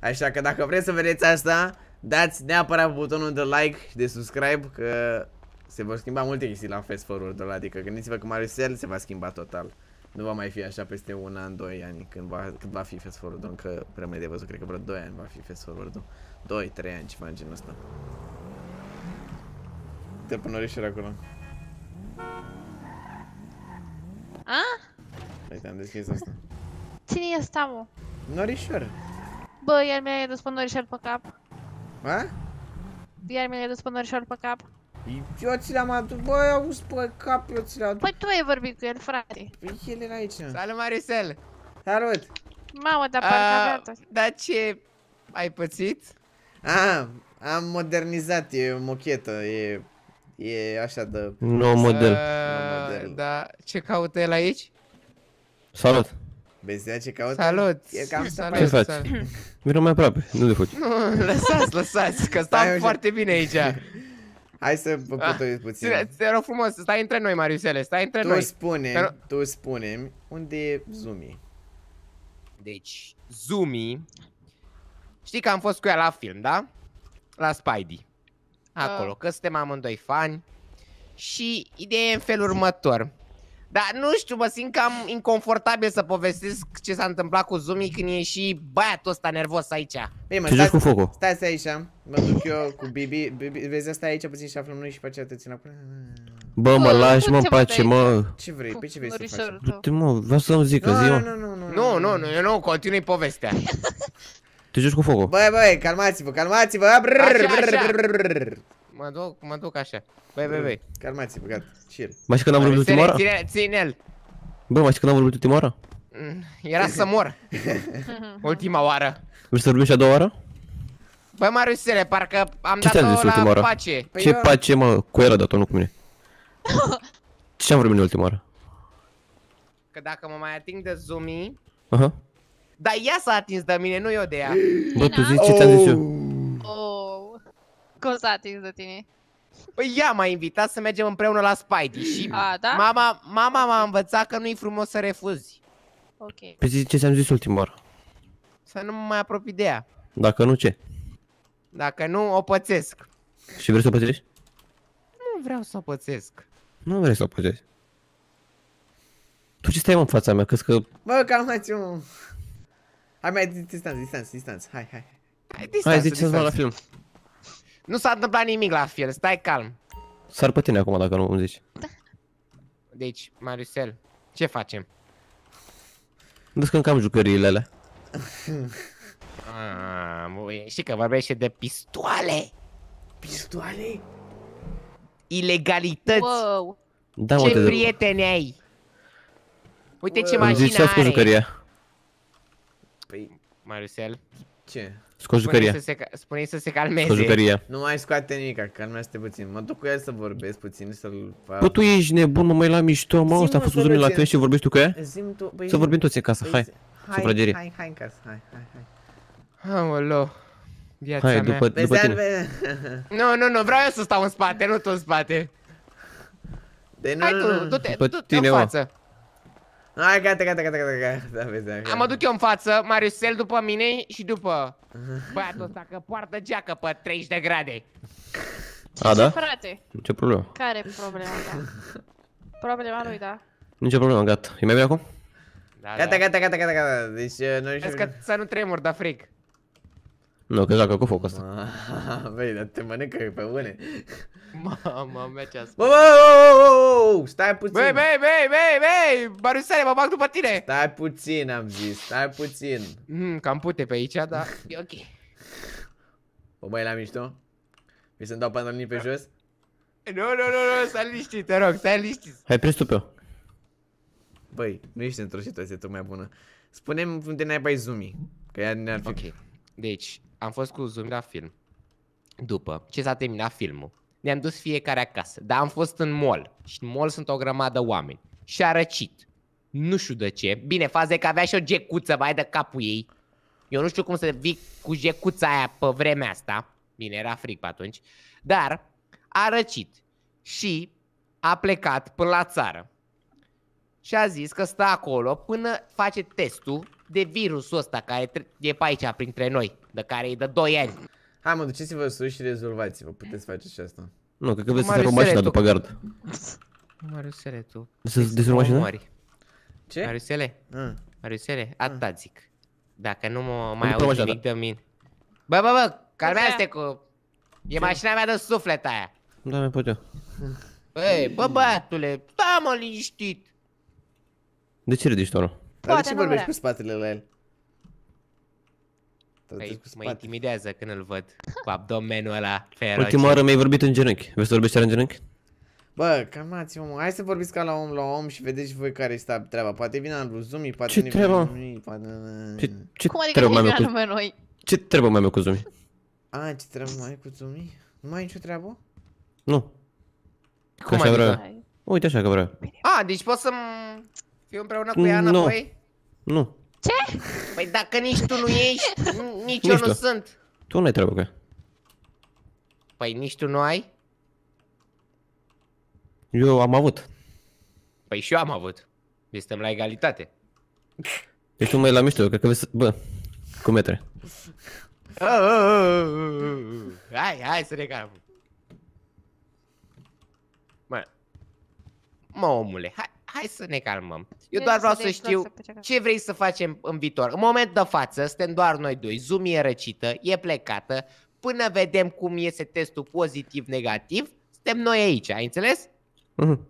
Așa că dacă vreți să vedeți asta, dați neapărat butonul de like și de subscribe, că se vor schimba multe chestii la fast forward ăla. adică gândiți-vă că Maricel se va schimba total. Nu va mai fi așa peste un an, doi ani, când va, când va fi fast forward încă rămâne de văzut, cred că vreo doi ani va fi fast forward-ul. Doi, trei ani, ceva în genul ăsta. Te până acolo. Uite, am deschis asta. Cine e asta, mă? Norișor. Bă, el mi-a dus pe norișor pe cap. A? Iar mi-a dus pe norișor pe cap. Eu ți l-am adus, bă, ai pe cap, eu ți l-am adus. Păi tu ai vorbit cu el, frate. Păi el era aici, mă. Salut, Marisel. Salut. Mamă, dar parcă avea tot. Dar ce ai pățit? A, am modernizat, e o mochetă, e, e așa de... Nou model. model. Da, ce caută el aici? Salut! Vezi de ce caut? Salut! E cam salut, ce faci? Vino mai aproape, nu te fugi. Nu, lăsați, lăsați, că stau foarte bine aici. Hai să vă putoiți ah, puțin. Te rog frumos, stai între noi, Mariusele, stai între tu noi. Spune, Dar... Tu spune, unde e Zumi? Deci, Zumi... Știi că am fost cu ea la film, da? La Spidey. Da. Acolo, uh. că suntem amândoi fani. Și ideea e în felul următor. Dar nu știu, mă simt cam inconfortabil să povestesc ce s-a întâmplat cu Zumi când e și băiatul ăsta nervos aici. Bine, mă, stai, cu focul. Stai, stai aici. Mă duc eu cu Bibi. Bibi vezi, asta aici puțin și aflăm noi și pe aceea te țin acolo. Bă, mă, lași, mă, în pace, mă. Ce vrei? Pe păi ce vrei să faci? Du-te, mă, vreau să-mi zic, zi, mă. Nu, nu, nu, nu, eu nu, continui povestea. Te joci cu focul. Băi, băi, calmați-vă, calmați-vă mă duc, mă duc așa. Băi, băi, băi. Calmați-vă, gata, chill. Mai știi că n-am vorbit ultima oară? Ține, ține-l. Bă, mai știi că n-am vorbit ultima oară? Mm, era să mor. ultima oară. Vrei să vorbim și a doua oară? Băi, Mariusele, parcă am dat-o la oară? pace. Păi ce eu... pace, mă? Cu era dat-o, nu cu mine. Ce am vorbit în ultima oară? Că dacă mă mai ating de zoomi... Aha. Dar ea s-a atins de mine, nu eu de ea. Bă, tu zici ce ți-am zis eu. Oh. atins de tine. Păi ea m-a invitat să mergem împreună la Spidey și A, da? mama, mama m-a învățat că nu-i frumos să refuzi. Ok. Păi ce ți-am zis ultima oară? Să nu mă mai apropii de ea. Dacă nu, ce? Dacă nu, o pățesc. Și vrei să o pățești? Nu vreau să o pățesc. Nu vrei să o pățești. Tu ce stai mă, în fața mea? Crezi că... Bă, calmați un... Hai mai distanță, distanță, distanță, hai, hai. Hai, distanță, hai, ziceți-vă la film. Nu s-a întâmplat nimic la fel, stai calm. S-ar pe tine acum dacă nu îmi zici. Da. Deci, Marisel, ce facem? Descâncam jucăriile alea. Ah, știi că vorbește de pistoale. Pistoale? Ilegalități. Wow. Da, ce mă, prieteni ai? Uite wow. ce mașină zici, are. Zici, jucăria. Păi... Marisel Ce? Scoți jucăria. Să se, spune să se calmeze. Scoți jucăria. Nu mai scoate nimic, calmează-te puțin. Mă duc cu el să vorbesc puțin, să-l... Bă, tu ești nebun, mă mai la mișto, mă, ăsta a fost uzumit la tine și vorbești tu cu ea? Zim tu, băi... Să vorbim toți în casă, hai. Hai, Hai, hai hai, casă, hai, hai, hai. Amolo. Viața hai, după, mea. după tine. Nu, nu, nu, vreau eu să stau în spate, nu tu în spate. De hai tu, du-te, du-te în față. Hai, gata, gata, gata, gata, gata, da, da, gata. Mă duc eu în față, Mariusel după mine și după băiatul ăsta, că poartă geacă pe 30 de grade. A, da? frate? Ce problemă? Care problema, da? Problema lui, da. Nici problemă, gata. E mai bine acum? Da, gata, da. gata, gata, gata, gata. Deci, uh, noi știm... Că să nu tremur, da fric. Nu, că joacă cu focul ăsta. Băi, dar te mănâncă pe bune. Mama mea ce a spus. Stai puțin. Băi, băi, băi, băi, băi, barusare, mă bag după tine. Stai puțin, am zis, stai puțin. Mm, cam pute pe aici, dar e ok. Bă, băi, la mișto? Mi să-mi dau pantalonii pe jos? Nu, nu, nu, nu, stai liniștit, te rog, stai liniștit. Hai, prins tu pe -o. Băi, nu ești într-o situație mai bună. Spune-mi unde n-ai bai zoom că ea ne-ar fi... Ok, deci, am fost cu zoom la film. După ce s-a terminat filmul, ne-am dus fiecare acasă. Dar am fost în mall și în mall sunt o grămadă oameni. Și a răcit. Nu știu de ce. Bine, faza că avea și o gecuță, vai de capul ei. Eu nu știu cum să vii cu gecuța aia pe vremea asta. Bine, era fric pe atunci. Dar a răcit și a plecat până la țară. Și a zis că stă acolo până face testul de virusul ăsta care e pe aici, printre noi de care e de 2 ani. Hai mă, duceți-vă sus și rezolvați-vă, puteți face și asta. Nu, cred că vreți să arunc mașina după gard. Mariusele, tu... Să dezurc mașina? Ce? Mariusele? Mm. Ah. Mariusele, ah. atâta zic. Dacă nu mă mai auzi nimic da. de mine. Bă, bă, bă, calmează-te cu... E mașina mea de suflet aia. Da, mi pot putea. Băi, bă, băiatule, da mă liniștit. De ce ridici, tu Toro? Poate nu vorbești cu spatele la el. Păi, mă intimidează când îl văd cu abdomenul ăla feroce. Ultima oară mi-ai vorbit în genunchi. Vezi să vorbești în genunchi? Bă, calmați mă, hai să vorbiți ca la om la om și vedeți voi care este treaba. Poate vine al Zumi, poate ce nu treaba? Vine, poate... Ce, ce Cum adică treabă mai cu... noi? Ce treabă mai mea cu Zumi? A, ce treabă mai cu Zumi? Nu mai ai nicio treabă? Nu. Cum că așa adică? Uite așa că vrea. A, deci pot să fiu împreună cu ea înapoi? Nu. Nu. Ce? Păi dacă nici tu nu ești, nici eu nu sunt. Tu nu ai treabă cu Păi nici tu nu ai? Eu am avut. Păi și eu am avut. Deci suntem la egalitate. Deci tu mai la mișto, cred că vezi, bă, cu metre. Hai, hai să recarăm. Mă, mă omule, hai hai să ne calmăm. Eu doar vreau să știu ce vrei să facem în viitor. În momentul de față, suntem doar noi doi. Zoom e răcită, e plecată. Până vedem cum iese testul pozitiv-negativ, suntem noi aici, ai înțeles? Mhm.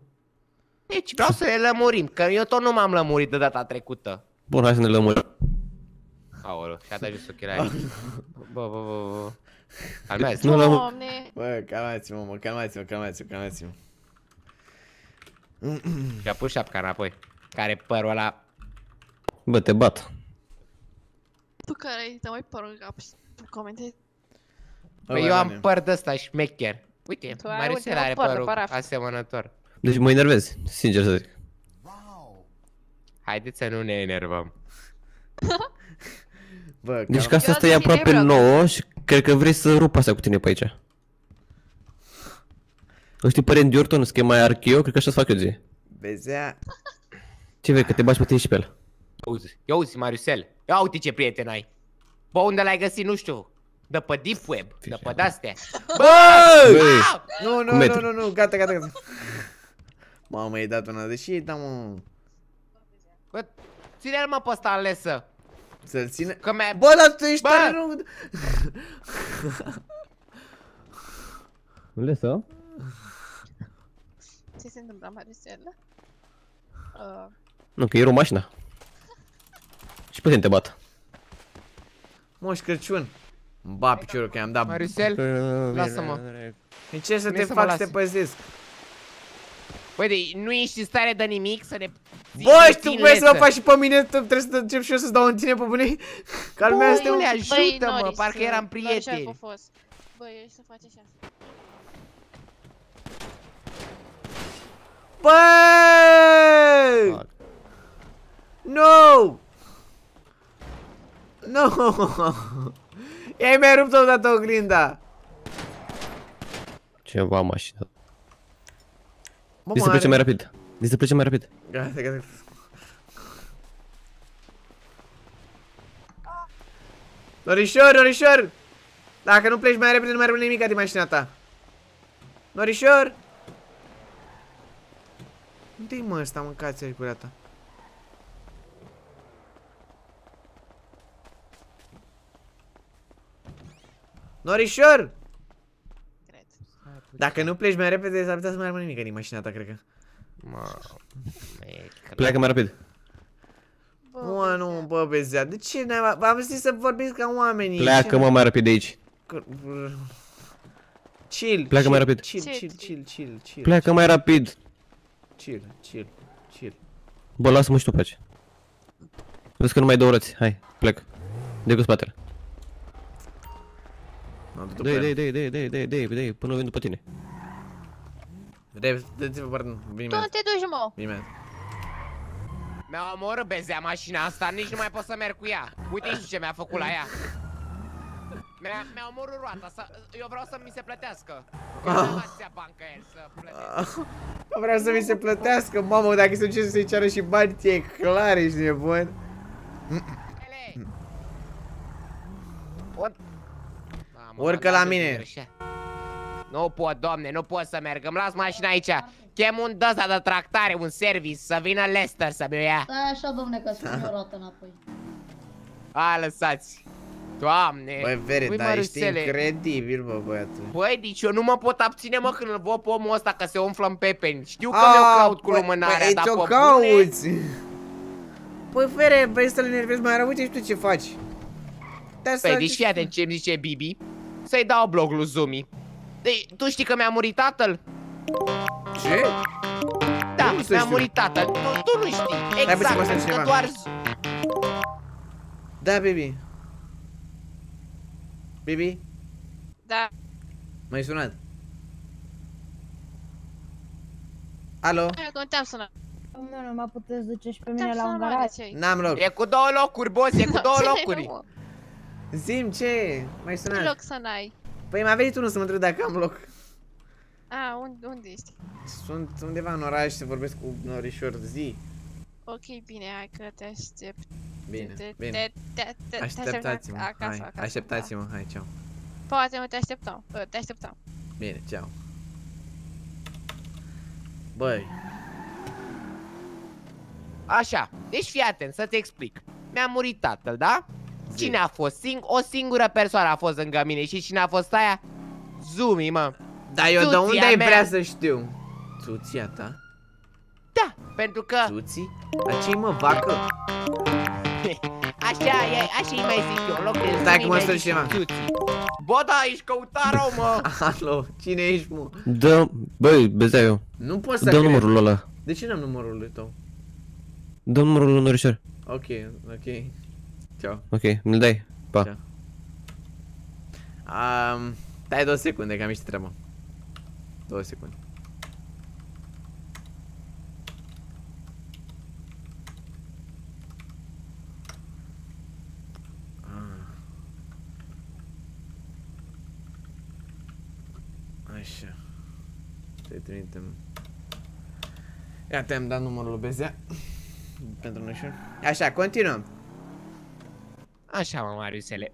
Deci vreau să ne lămurim, că eu tot nu m-am lămurit de data trecută. Bun, hai să ne lămurim. Aolo, și-a dat jos ochelarii. Bă, bă, bă, bă. Calmează-mă. Bă, calmați-mă, mă, calmați-mă, calmați-mă, calmați-mă. Și-a pus șapca înapoi. Care părul ăla... Bă, te bat. Tu care ai Te mai părul în cap și comentezi. Păi eu am păr de ăsta șmecher. Uite, Marisel are părul asemănător. Deci mă enervezi, sincer să zic. Haideți să nu ne enervăm. Bă, deci casa asta e aproape nouă și cred că vrei să rup asta cu tine pe aici. Nu știi părent de Orton, că e mai archeo, cred că așa-ți fac eu zi. Bezea. Ce vei, că te bagi pe tine și pe el. Uzi, ia uzi, Mariusel, ia uite ce prieten ai. Bă, unde l-ai găsit, nu știu. De pe deep web, de pe de-astea. Bă! Bă! Ah! Nu, nu, nu, nu, nu, gata, gata, gata. Mamă, i-ai dat una de și da, mă. Bă, ține-l mă pe ăsta alesă. Să-l ține? Că mi ai Bă, dar tu ești tare, nu... Bă! Ce se întâmplă în Uh... Nu, că o mașină. Uh. Și putem te bat. Moș Crăciun. Ba piciorul că i-am dat. Maricel, lasă-mă. Încerc ce să te fac să te păzesc? Băi, de, nu ești în stare de nimic să ne... Bă, tu vrei să mă faci și pe mine, trebuie să încep și eu să-ți dau în tine pe bune? Calmează-te, ajută-mă, parcă eram prieteni. Băi, fost. Băi, ești să faci așa. Băi! Nu! No! No! Ei mi ai rupt dată oglinda! Ceva mașină. Mă, Deci să plecem mai rapid. Deci să plece mai rapid. Gata, gata. Norișor, norișor! Dacă nu pleci mai repede, nu mai rămâne nimic din mașina ta. Norișor! Unde-i mă ăsta, mâncați aici gurata? Norișor! Cred. Dacă nu pleci mai repede, s-ar putea să mai rămâne nimic din mașina ta, cred că. Ma... Pleacă mai rapid. mă, nu, bă, bezea, de ce n-ai... V-am zis să vorbiți ca oamenii. Pleacă, mă, mai rapid de aici. Chill, Pleacă mai rapid. Chill, chill, chill, chill, chill. Pleacă mai rapid chill, chill, chill. Bă, lasă-mă și tu pace. Vezi că nu mai două răți. Hai, plec. De cu spatele. Dă-i, dă-i, dă-i, dă-i, dă-i, dă-i, dă-i, dă-i, până vin după tine. Dă-i, pardon, vin Tu nu te duci, mă! Vin imediat. Mi-a omorât bezea mașina asta, nici nu mai pot să merg cu ea. Uite și ce mi-a făcut la ea. Mi-a mi omorât roata, să, eu vreau să mi se plătească. Ah. dați bancă el să plătească. Vreau să mi se plătească, mamă, dacă se duce să-i ceară și bani, ție clar, ești nebun. Urcă la mine. Nu pot, doamne, nu pot să merg, îmi las mașina aici. Chem un dăsta de tractare, un service, să vină Lester să-mi ia. Stai păi așa, domne, că spune o roată înapoi. A, lăsați. Doamne! Băi, vere, Ui, dar ești incredibil, bă, băiatul. Băi, deci eu nu mă pot abține, mă, când îl văd pe omul ăsta că se umflă în pepeni. Știu că ah, mi-o caut cu lumânarea, dar pe cauți. Păi, fere, vrei să-l enervezi mai rău? Uite și tu ce faci. Păi, deci fii atent ce-mi zice Bibi. Să-i dau blog lui Zumi. Deci, tu știi că mi-a murit tatăl? Ce? Da, mi-a murit tatăl. Tu, tu nu știi. Exact, că doar... Da, Bibi. Bibi? Da. M-ai sunat? Alo? Nu te-am sunat. Nu, nu mă puteți duce și pe mine la un garaj. N-am loc. E cu două locuri, boss, e cu da, două locuri. Zim ce? Mai sunat? Ce loc să n-ai? Păi mi-a venit unul să mă întreb dacă am loc. A, unde, unde ești? Sunt undeva în oraș să vorbesc cu norișor zi. Ok, bine, hai că te aștept. Bine, bine. Așteptați-mă, hai, da. așteptați-mă, hai, ceau. Poate mă, te așteptam, te așteptam. Bine, ceau. Băi. Așa, deci fii atent, să te explic. Mi-a murit tatăl, da? Cine a fost? Sing o singură persoană a fost lângă mine și cine a fost aia? Zumi, mă. Da, eu Tuția de unde ai vrea să știu? Tuția ta? Pentru că... Suții? Dar ce mă, vacă? Așa e, așa e mai zic eu, loc de Stai că mă stă cineva Bă, da, ești căutară, mă Alo, cine ești, mă? Da, băi, bezea eu Nu pot să Dă numărul ăla De ce n-am numărul lui tău? Dă numărul lui Norișor Ok, ok Ceau Ok, mi-l dai, pa Ceau. Um, dai două secunde, că am ieșit treabă Două secunde Așa. Te trimitem. te am dat numărul lui Bezea. Pentru noi Așa, continuăm. Așa, mă, Mariusele.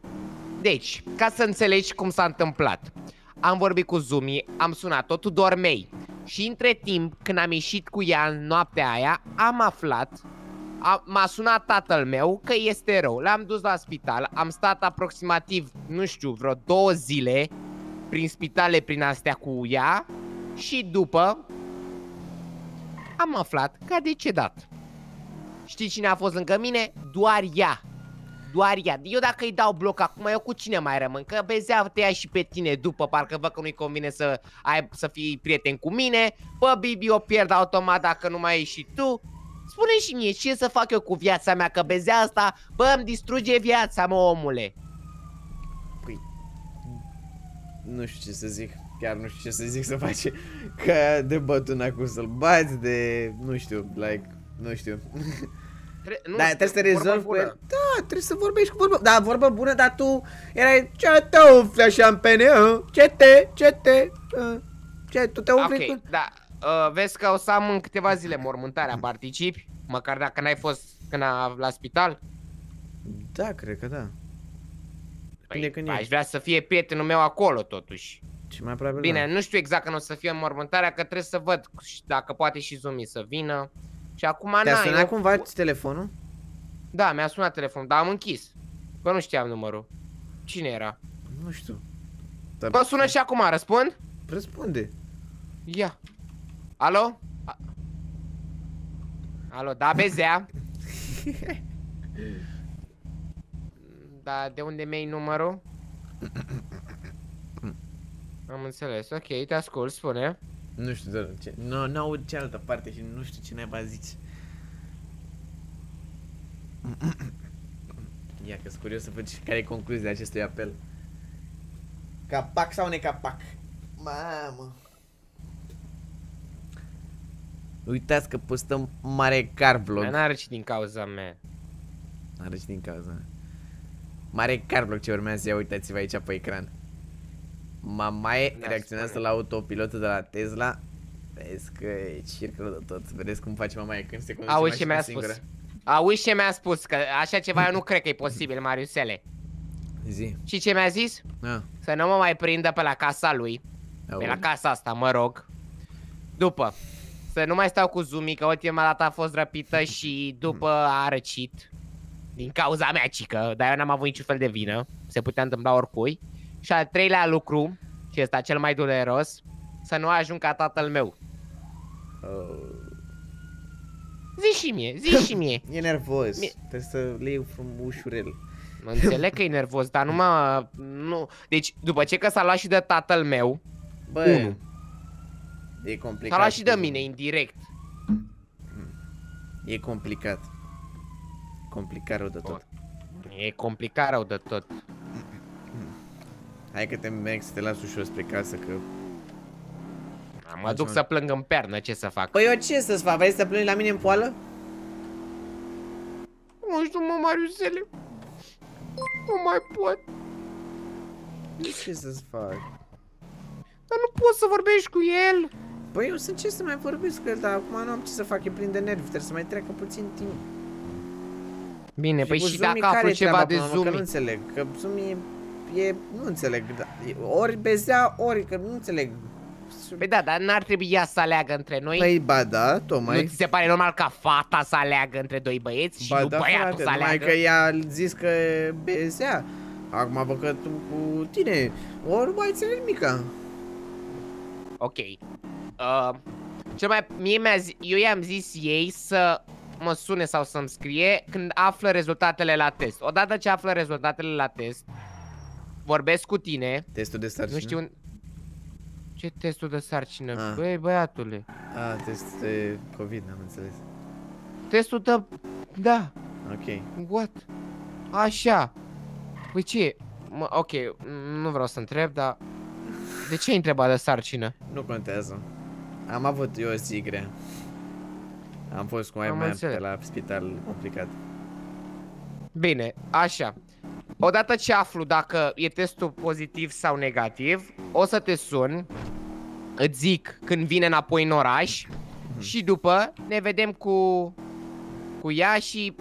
Deci, ca să înțelegi cum s-a întâmplat. Am vorbit cu Zumi, am sunat-o, dormei. Și între timp, când am ieșit cu ea în noaptea aia, am aflat m-a sunat tatăl meu că este rău. L-am dus la spital, am stat aproximativ, nu știu, vreo două zile prin spitale, prin astea cu ea și după am aflat că a decedat. Știi cine a fost lângă mine? Doar ea. Doar ea. Eu dacă îi dau bloc acum, eu cu cine mai rămân? Că bezea te ia și pe tine după, parcă văd că nu-i convine să, ai, să fii prieten cu mine. Bă, Bibi, o pierd automat dacă nu mai ești și tu. Spune și mie ce să fac eu cu viața mea, că bezea asta, bă, îmi distruge viața, mă, omule nu știu ce să zic, chiar nu știu ce să zic să face, că de bătuna cu să-l bați, de, nu știu, like, nu știu. Tre nu, da, trebuie să rezolvi cu el. Da, trebuie să vorbești cu vorba. Da, vorba bună, dar tu erai ce te umfli așa în pene, ce te, ce te, ce, tu te umfli okay, cu... da, uh, vezi că o să am în câteva zile mormântarea, participi? Măcar dacă n-ai fost când a, la spital? Da, cred că da. Păi, Bine aș vrea să fie prietenul meu acolo, totuși. Și mai probabil Bine, nu. știu exact când o să fie mormântarea, că trebuie să văd dacă poate și Zumi să vină. Și acum Te-a sunat eu... cumva telefonul? Da, mi-a sunat telefonul, dar am închis. Că nu știam numărul. Cine era? Nu știu. Dar... Bă, sună și acum, răspund? Răspunde. Ia. Alo? A... Alo, da, bezea. Dar de unde mi-ai numărul? Am înțeles, ok, te ascult, spune. Nu știu, dar ce... Nu, nu aud cealaltă parte și nu știu ce va zici. Ia că curios să văd care e concluzia acestui apel. Capac sau necapac? Mamă! Uitați că postăm mare car vlog. N-are din cauza mea. N-are din cauza mea. Mare carbloc ce urmează, ia uitați-vă aici pe ecran Mamaie reacționează la autopilotul de la Tesla Vezi că e circul de tot Vedeți cum face mamaie când se conduce Auzi ce mi-a spus Auzi ce mi-a spus, că așa ceva eu nu cred că e posibil, Mariusele Zi Și ce mi-a zis? A. Să nu mă mai prindă pe la casa lui Auzi. Pe la casa asta, mă rog După Să nu mai stau cu Zumi, că ultima dată a fost răpită și după a răcit din cauza mea, cică, dar eu n-am avut niciun fel de vină, se putea întâmpla oricui. Și al treilea lucru, și ăsta cel mai dureros, să nu ajung ca tatăl meu. Uh... Zi și mie, zi și mie. e nervos, mie... trebuie să le iei frum ușurel. Mă înțeleg că e nervos, dar nu mă... Nu. Deci, după ce că s-a luat și de tatăl meu, Bă, unu. E complicat. S-a luat și de mine, indirect. E complicat complicat rău de tot. E complicat rău de tot. Hai că te merg să te las ușor spre casă că... Mă duc să plâng în pernă, ce să fac? Păi eu ce să-ți fac? Vrei să plângi la mine în poală? Nu știu, mă, Mariusele. Nu mai pot. Ce să-ți fac? Dar nu poți să vorbești cu el. Păi eu sunt ce să mai vorbesc cu el, dar acum nu am ce să fac, e plin de nervi, trebuie să mai treacă puțin timp. Bine, și păi și dacă aflu ceva de Zoom. nu înțeleg, că Zoom e, e nu înțeleg, da, e ori bezea, ori că nu înțeleg. Păi da, dar n-ar trebui ea să aleagă între noi? Păi ba da, tocmai. Nu ți se pare normal ca fata să aleagă între doi băieți și da, nu băiatul frate, să aleagă? Numai că ea zis că bezea. Acum vă că tu cu tine, ori mai înțeleg mica. Ok. Uh, cel mai, mie mi-a eu i-am zis ei să mă sune sau să-mi scrie când află rezultatele la test. Odată ce află rezultatele la test, vorbesc cu tine. Testul de sarcină? Nu știu un... Ce testul de sarcină? A. Ah. Băi, băiatule. Ah, test de COVID, am înțeles. Testul de... Da. Ok. What? Așa. Păi ce? M ok, nu vreau să întreb, dar... De ce ai întrebat de sarcină? Nu contează. Am avut eu o zi grea. Am fost cu mai pe la spital complicat. Bine, așa. Odată ce aflu dacă e testul pozitiv sau negativ, o să te sun, îți zic când vine înapoi în oraș mm -hmm. și după ne vedem cu, cu ea și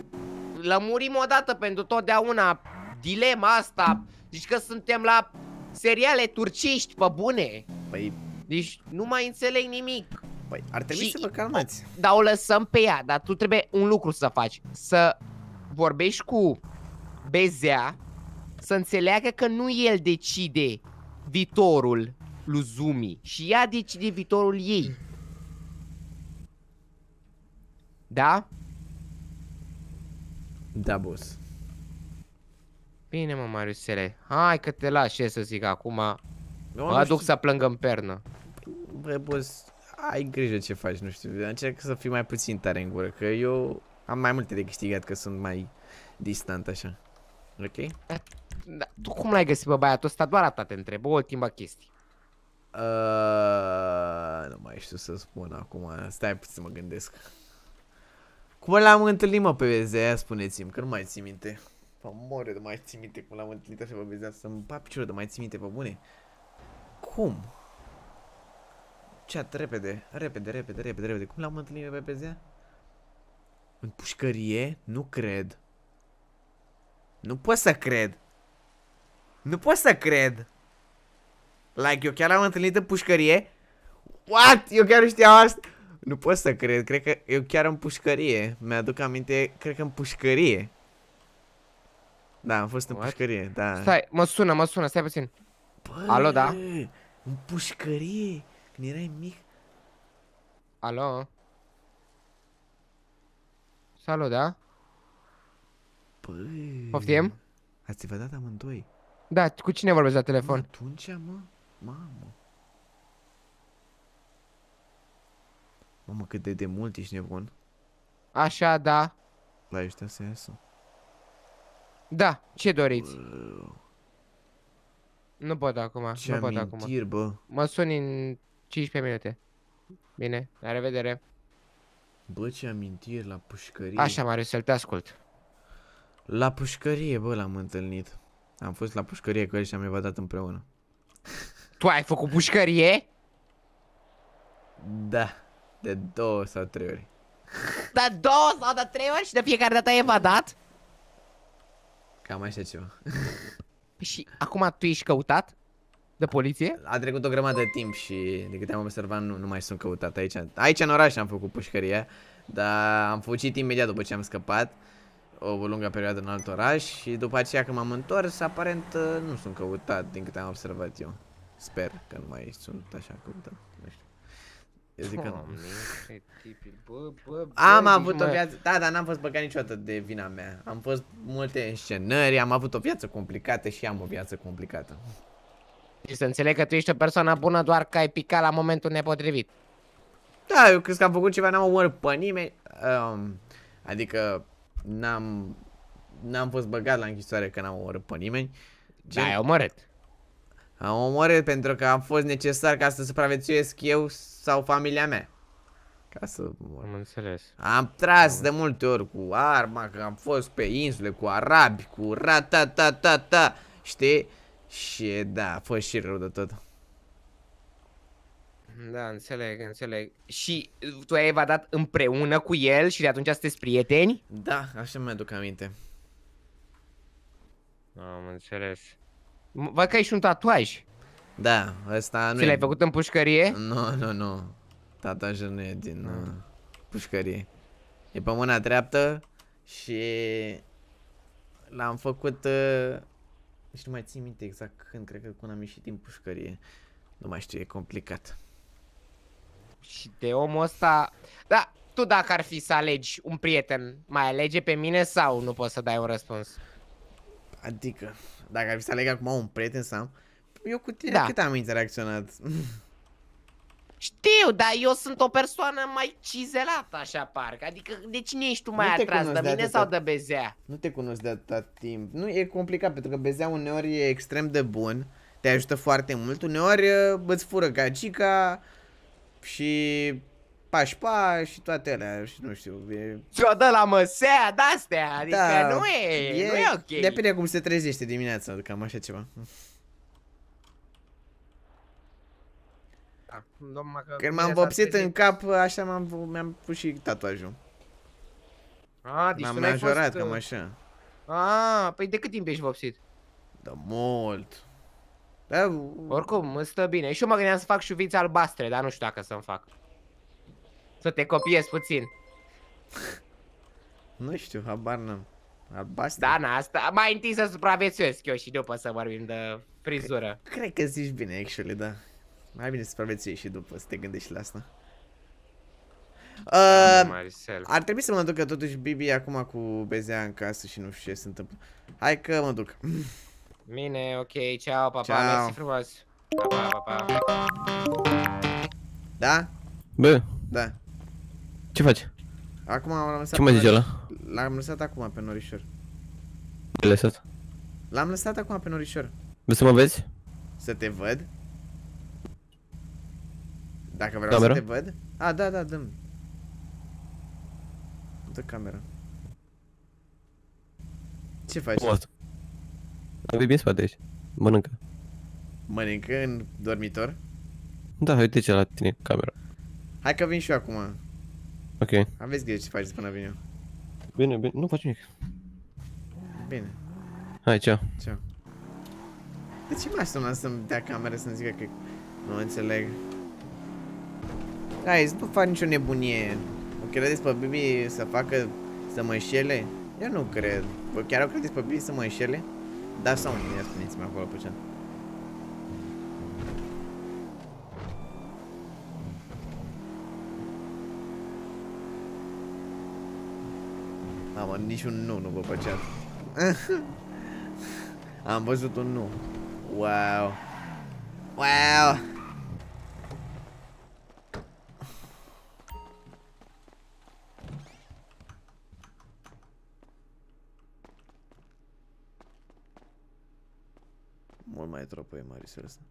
lămurim odată pentru totdeauna dilema asta. Zici că suntem la seriale turciști, pe bune. Păi... Deci nu mai înțeleg nimic. Păi, ar trebui și, să vă calmați. Da, o lăsăm pe ea, dar tu trebuie un lucru să faci. Să vorbești cu Bezea, să înțeleagă că nu el decide viitorul lui Zumi și ea decide viitorul ei. Da? Da, boss. Bine, mă, Mariusele. Hai că te las, ce să zic acum. Mă aduc să plângă în pernă. Bă, boss, ai grijă ce faci, nu știu, încerc să fii mai puțin tare în gură, că eu am mai multe de câștigat, că sunt mai distant așa. Ok? Da, tu cum l-ai găsit bă, băiatul ăsta? Doar atât, te întreb, o ultima chestie. Uh, nu mai știu să spun acum, stai puțin să mă gândesc. Cum l-am întâlnit, mă, pe VZA, spuneți-mi, că nu mai țin minte. Mă mor de mai țin minte cum l-am întâlnit așa pe VZA, să-mi pa piciorul de mai țin minte, pe bune. Cum? Chat, repede, repede, repede, repede, repede. Cum l-am întâlnit pe PZ? În pușcărie? Nu cred. Nu pot să cred. Nu pot să cred. Like, eu chiar l-am întâlnit în pușcărie? What? Eu chiar nu știam asta. Nu pot să cred, cred că eu chiar în pușcărie. Mi-aduc aminte, cred că în pușcărie. Da, am fost în What? pușcărie, da. Stai, mă sună, mă sună, stai puțin. Bă, Alo, da? În pușcărie? Când erai mic... Alo? Salut, da? Păi... Poftim? Ați vădat amândoi? Da, cu cine vorbești la telefon? Mă, atunci, mă? Mamă. Mamă, cât de de mult ești nebun. Așa, da. La ai ajutat să iasă? Da, ce doriți? Bă... Nu pot acum, ce nu pot acum. Bă. Mă suni în 15 minute. Bine, la revedere. Bă, ce amintiri la pușcărie. Așa, Marius, să te ascult. La pușcărie, bă, l-am întâlnit. Am fost la pușcărie cu el și am evadat împreună. Tu ai făcut pușcărie? Da, de două sau trei ori. De două sau de trei ori și de fiecare dată ai evadat? Cam așa ceva. Păi și acum tu ești căutat? De poliție? A trecut o grămadă de timp și de câte am observat nu, nu mai sunt căutat aici. Aici în oraș am făcut pușcărie, dar am fugit imediat după ce am scăpat o lungă perioadă în alt oraș și după aceea când m-am întors, aparent uh, nu sunt căutat din câte am observat eu. Sper că nu mai sunt așa căutat. Nu știu. Eu zic că nu. am avut o viață, da, dar n-am fost băgat niciodată de vina mea. Am fost multe înscenări, am avut o viață complicată și am o viață complicată. Și deci să înțeleg că tu ești o persoană bună doar că ai picat la momentul nepotrivit. Da, eu cred că am făcut ceva, n-am omorât pe nimeni. Um, adică n-am n-am fost băgat la închisoare că n-am omorât pe nimeni. Ce? Da, ai omorât. Am omorât pentru că am fost necesar ca să supraviețuiesc eu sau familia mea. Ca să mor. Am înțeles. Am tras am de multe ori cu arma, că am fost pe insule, cu arabi, cu rata ta ta ta, știi? Și da, a fost și rău de tot. Da, înțeleg, înțeleg. Și tu ai evadat împreună cu el și de atunci sunteți prieteni? Da, așa mi-aduc aminte. Am înțeles. Văd că ai și un tatuaj. Da, ăsta nu Și l-ai făcut în pușcărie? Nu, nu, nu. Tatuajul nu e din uh, pușcărie. E pe mâna dreaptă și l-am făcut uh, deci nu mai țin minte exact când, cred că când am ieșit din pușcărie. Nu mai știu, e complicat. Și de omul ăsta... Da, tu dacă ar fi să alegi un prieten, mai alege pe mine sau nu poți să dai un răspuns? Adică, dacă ar fi să aleg acum un prieten sau... Eu cu tine da. cât am interacționat? Știu, dar eu sunt o persoană mai cizelată așa parcă Adică de cine ești tu mai atras, de, de mine sau de Bezea? Nu te cunosc de atât timp Nu, e complicat pentru că Bezea uneori e extrem de bun Te ajută foarte mult Uneori uh, îți fură gagica Și pașpa și toate alea și nu știu. E... și o dă la măsea de-astea, adică da, nu e, e, nu e ok. Depinde cum se trezește dimineața, cam așa ceva. Da, că Când m-am vopsit în cap, așa m-am, mi-am pus și tatuajul. A, deci M-am majorat, fost... Uh, cam așa. A, păi de cât timp ești vopsit? De mult. Da, Oricum, îmi stă bine. Și eu mă gândeam să fac șuvițe albastre, dar nu știu dacă să-mi fac. Să te copiez puțin. nu știu, habar n-am. Albastre. Da, na, asta. Mai întâi să supraviețuiesc eu și după să vorbim de frizură. Cred, cred că zici bine, actually, da. Mai bine să și după să te gândești la asta. Uh, ar trebui să mă ducă totuși Bibi acum cu Bezea în casă și nu știu ce se întâmplă. Hai că mă duc. Mine, ok, ceau, papa, Ciao. mersi frumos. Pa, pa, pa, pa. Da? Bă. Da. Ce faci? Acum am lăsat Ce mai zice ăla? L-am lăsat acum pe norișor. l am lăsat? L-am lăsat acum pe norișor. Vrei să mă vezi? Să te văd? Dacă vreau camera? să te văd? A, da, da, dăm. Dă camera. Ce faci? Post. Am bine spate aici. Mănâncă. Mănâncă în dormitor? Da, uite ce la tine, camera. Hai că vin și eu acum. Ok. Aveți grijă ce faci până vin eu. Bine, bine, nu faci nimic. Bine. Hai, ceau. Ceau. De ce m-aș să-mi dea camera să-mi zică că... Nu înțeleg. Guys, nu fac nicio nebunie. O credeți pe Bibi să facă, să mă înșele? Eu nu cred. Bă, chiar o credeți pe Bibi să mă înșele? Da sau nu, spuneți-mi acolo pe ce. Mamă, nici un nu nu vă păcea. Am văzut un nu. Wow. Wow. Mult mai tropă e Marisul ăsta.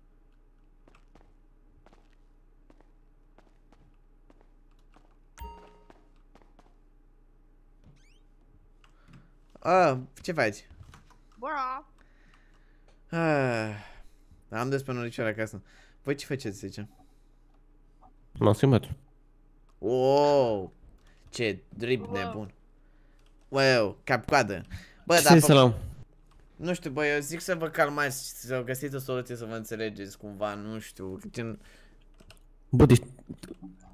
Ah, ce faci? Bora! Ah, am la acasă. Voi ce faceți, zice? M-am schimbat. Wow! Ce drip wow. nebun. Wow, cap coadă. Bă, ce dar... Nu știu, băi, eu zic să vă calmați, să găsiți o soluție să vă înțelegeți cumva, nu știu, gen... Bă, deci...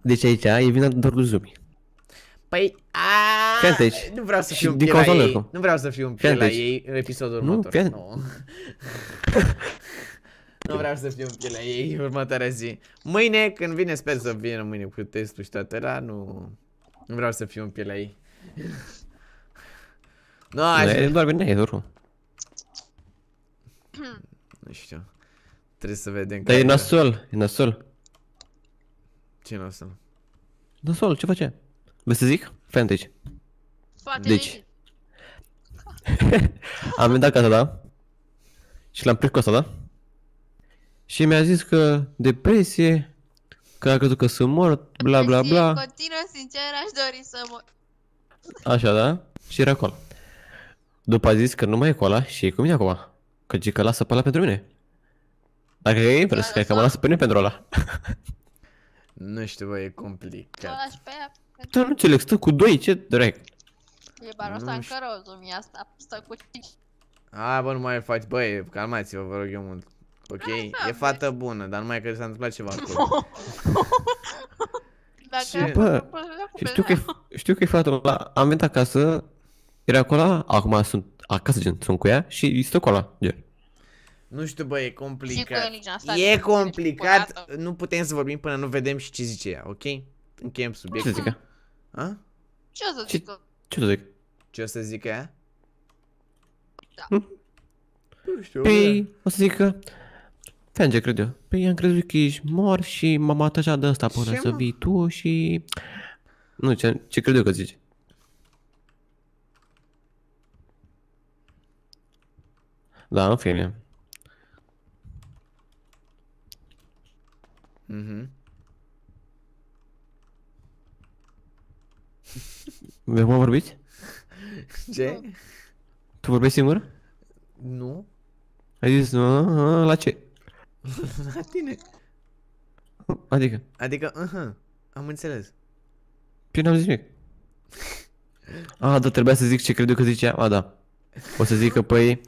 Deci aici e vina doar lui Zumi. Păi, aaa, nu vreau să fiu un pier la ei, nu vreau să fiu un pier la ei în episodul nu, următor, nu. nu vreau să fiu un pier la ei următoarea zi. Mâine, când vine, sper să vină mâine cu testul și toate la, nu... Nu vreau să fiu un pier la ei. nu, așa... Doar bine, e oricum nu știu. Trebuie să vedem Dar e nasol, e nasol. Ce nasol? Nasol, ce face? Vă să zic? Fantage. Poate deci. am venit acasă, da? Și l-am prins cu asta, da? Și mi-a zis că depresie, că a crezut că sunt mort, bla bla deci, bla. Continuă, sincer, aș dori să mor. Așa, da? Și era acolo. După a zis că nu mai e cola și e cu mine acum. Că zic că lasă pe ăla pentru mine. Dacă e invers, cred că mă lasă pe mine pentru ăla. nu știu, bă, e complicat. Tu da, nu înțeleg, stă cu doi, ce drag? E barosa în cărozumii asta, stă cu cinci. Hai, bă, nu mai faci, băi, calmați-vă, vă rog eu mult. Ok? E fată bună, dar numai că s-a întâmplat ceva acolo. ce? bă, știu că, știu că e fata la... Am venit acasă, era acolo, acum sunt acasă, gen, sunt cu ea și stă cu ala, gen. Nu știu, bă, e complicat. E complicat, nu putem să vorbim până nu vedem și ce zice ea, ok? Încheiem subiectul. Ce să zică? A? Ce o să zică? Ce o să zic? Ce o să zică ea? Da. Hm? Nu știu, Păi, o să zică... Fenge, cred eu. Păi am crezut că ești mor și m-am atașat de asta până să vii tu și... Nu, ce, ce cred eu că zici? Da, în fine. Mhm. De cum vorbiți? Ce? Tu vorbești singur? Nu. Ai zis, a, ă, ă, la ce? la tine. Adică? Adică, aha, am înțeles. Păi n-am zis nimic. A, ah, da, trebuia să zic ce cred eu că zicea. A, ah, da. O să zic că, păi,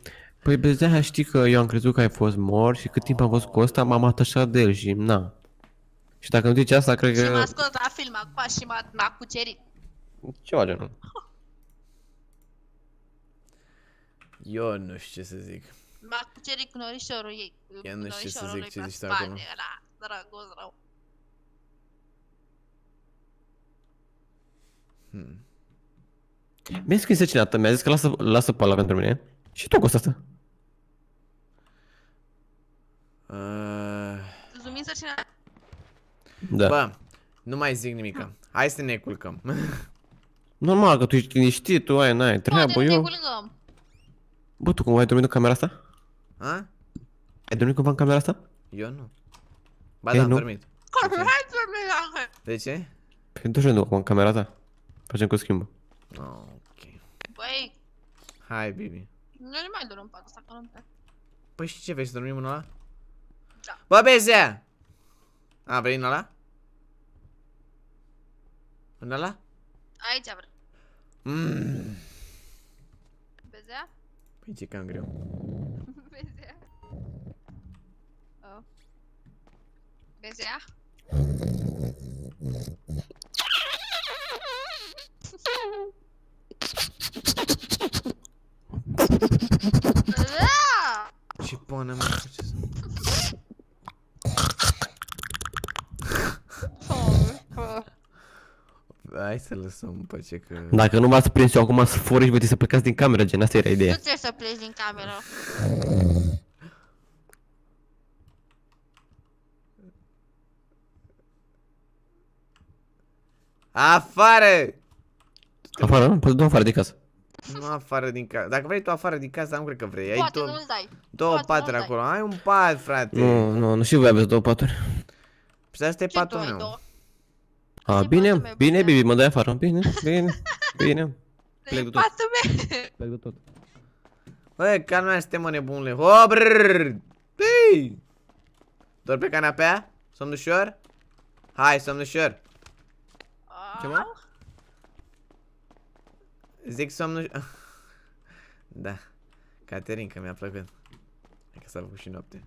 Păi de știi că eu am crezut că ai fost mor și cât timp am fost cu ăsta m-am atașat de el și na. Și dacă nu zici asta, cred că... Și m-a scos la film acum și m-a, m Ce cucerit. Ceva genul. Eu nu știu ce să zic. M-a cucerit cu norișorul ei. Eu nu știu ce să zic, ce zici tu acolo. Ăla, dragos rău. Hmm. Mi-a scris mi-a zis că lasă, lasă pala pentru mine. Și tu cu asta. Uh, să cine... Da. Bă, nu mai zic nimic. Hai să ne culcăm. Normal că tu ești liniștit, tu ai, n-ai treabă, eu... Bă, tu cum ai dormit în camera asta? A? Ai dormit cumva în camera asta? Eu nu. Ba păi da, am dormit. Cum hai dormit, De ce? Pentru păi ce nu, acum în camera ta? Facem cu schimbă. ok. Băi... Hai, Bibi. nu mai dorm în patul ăsta, că nu Păi și ce, vei să dormim în ăla? Da. Bă, beze! A, vrei în ăla? În ăla? Aici vreau. Mm. Bezea? Păi ce cam greu. Bezea? Oh. Bezea? Ce pana mea, ce să... hai să lăsăm pe ce că... Dacă nu m-ați prins eu acum să fură și voi să plecați din cameră, gen, asta era ideea. Nu trebuie să pleci din cameră. Afară! Afară, nu? Poți du afară de casă. Nu afară din casă. Dacă vrei tu afară din casă, nu cred că vrei. Ai Poate două, dai. două Poate paturi acolo. Ai un pat, frate. Nu, nu, nu știu voi aveți două paturi. Păi asta e patul meu. Două? A, ah, bine, bine, bine, Bibi, mă dai afară. Bine, bine, bine. Plec de tot. Plec de tot. Bă, calmea suntem, mă, nebunule. O, brrrr! Dor pe canapea? Somnușor? Hai, somnușor. Ce mă? Zic somnușor. da. Caterin, că mi-a plăcut. Hai că s-a făcut și noapte.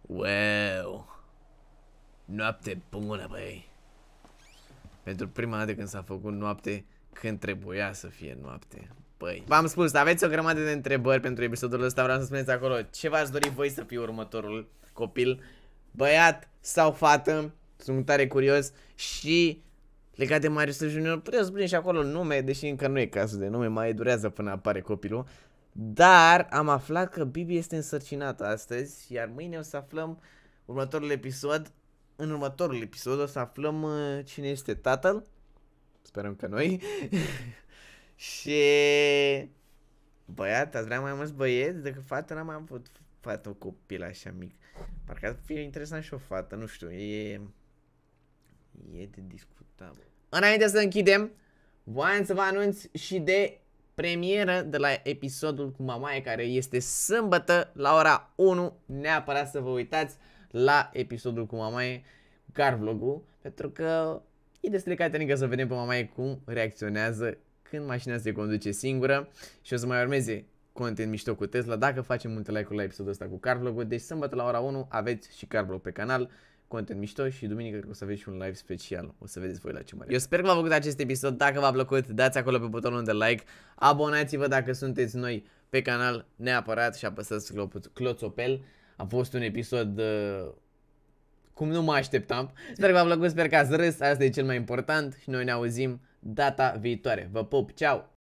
Wow. Noapte bună, băi. Pentru prima dată când s-a făcut noapte, când trebuia să fie noapte. Băi, v-am spus, aveți o grămadă de întrebări pentru episodul ăsta, vreau să spuneți acolo ce v-ați dori voi să fie următorul copil, băiat sau fată, sunt tare curios și legat de Marius Junior, puteți spune și acolo nume, deși încă nu e cazul de nume, mai durează până apare copilul, dar am aflat că Bibi este însărcinată astăzi, iar mâine o să aflăm următorul episod în următorul episod o să aflăm uh, cine este tatăl. Sperăm că noi. și... Băiat, ați vrea mai mulți băieți? Dacă fată n-am mai avut fată, un copil așa mic. Parcă ar fi interesant și o fată, nu știu, e... E de discutat. Înainte să închidem, voiam să vă anunț și de premieră de la episodul cu mamaie care este sâmbătă la ora 1. Neapărat să vă uitați la episodul cu mamaie, cu car vlogul, pentru că e destul de caternică să vedem pe mamaie cum reacționează când mașina se conduce singură și o să mai urmeze content mișto cu Tesla dacă facem multe like-uri la episodul ăsta cu Carvlog-ul. Deci sâmbătă la ora 1 aveți și vlog pe canal, content mișto și duminică că o să aveți și un live special. O să vedeți voi la ce mare. Eu sper că v-a plăcut acest episod. Dacă v-a plăcut, dați acolo pe butonul de like. Abonați-vă dacă sunteți noi pe canal neapărat și apăsați cloțopel. A fost un episod uh, cum nu mă așteptam. Sper că v-a plăcut, sper că ați râs, asta e cel mai important și noi ne auzim data viitoare. Vă pup, ceau!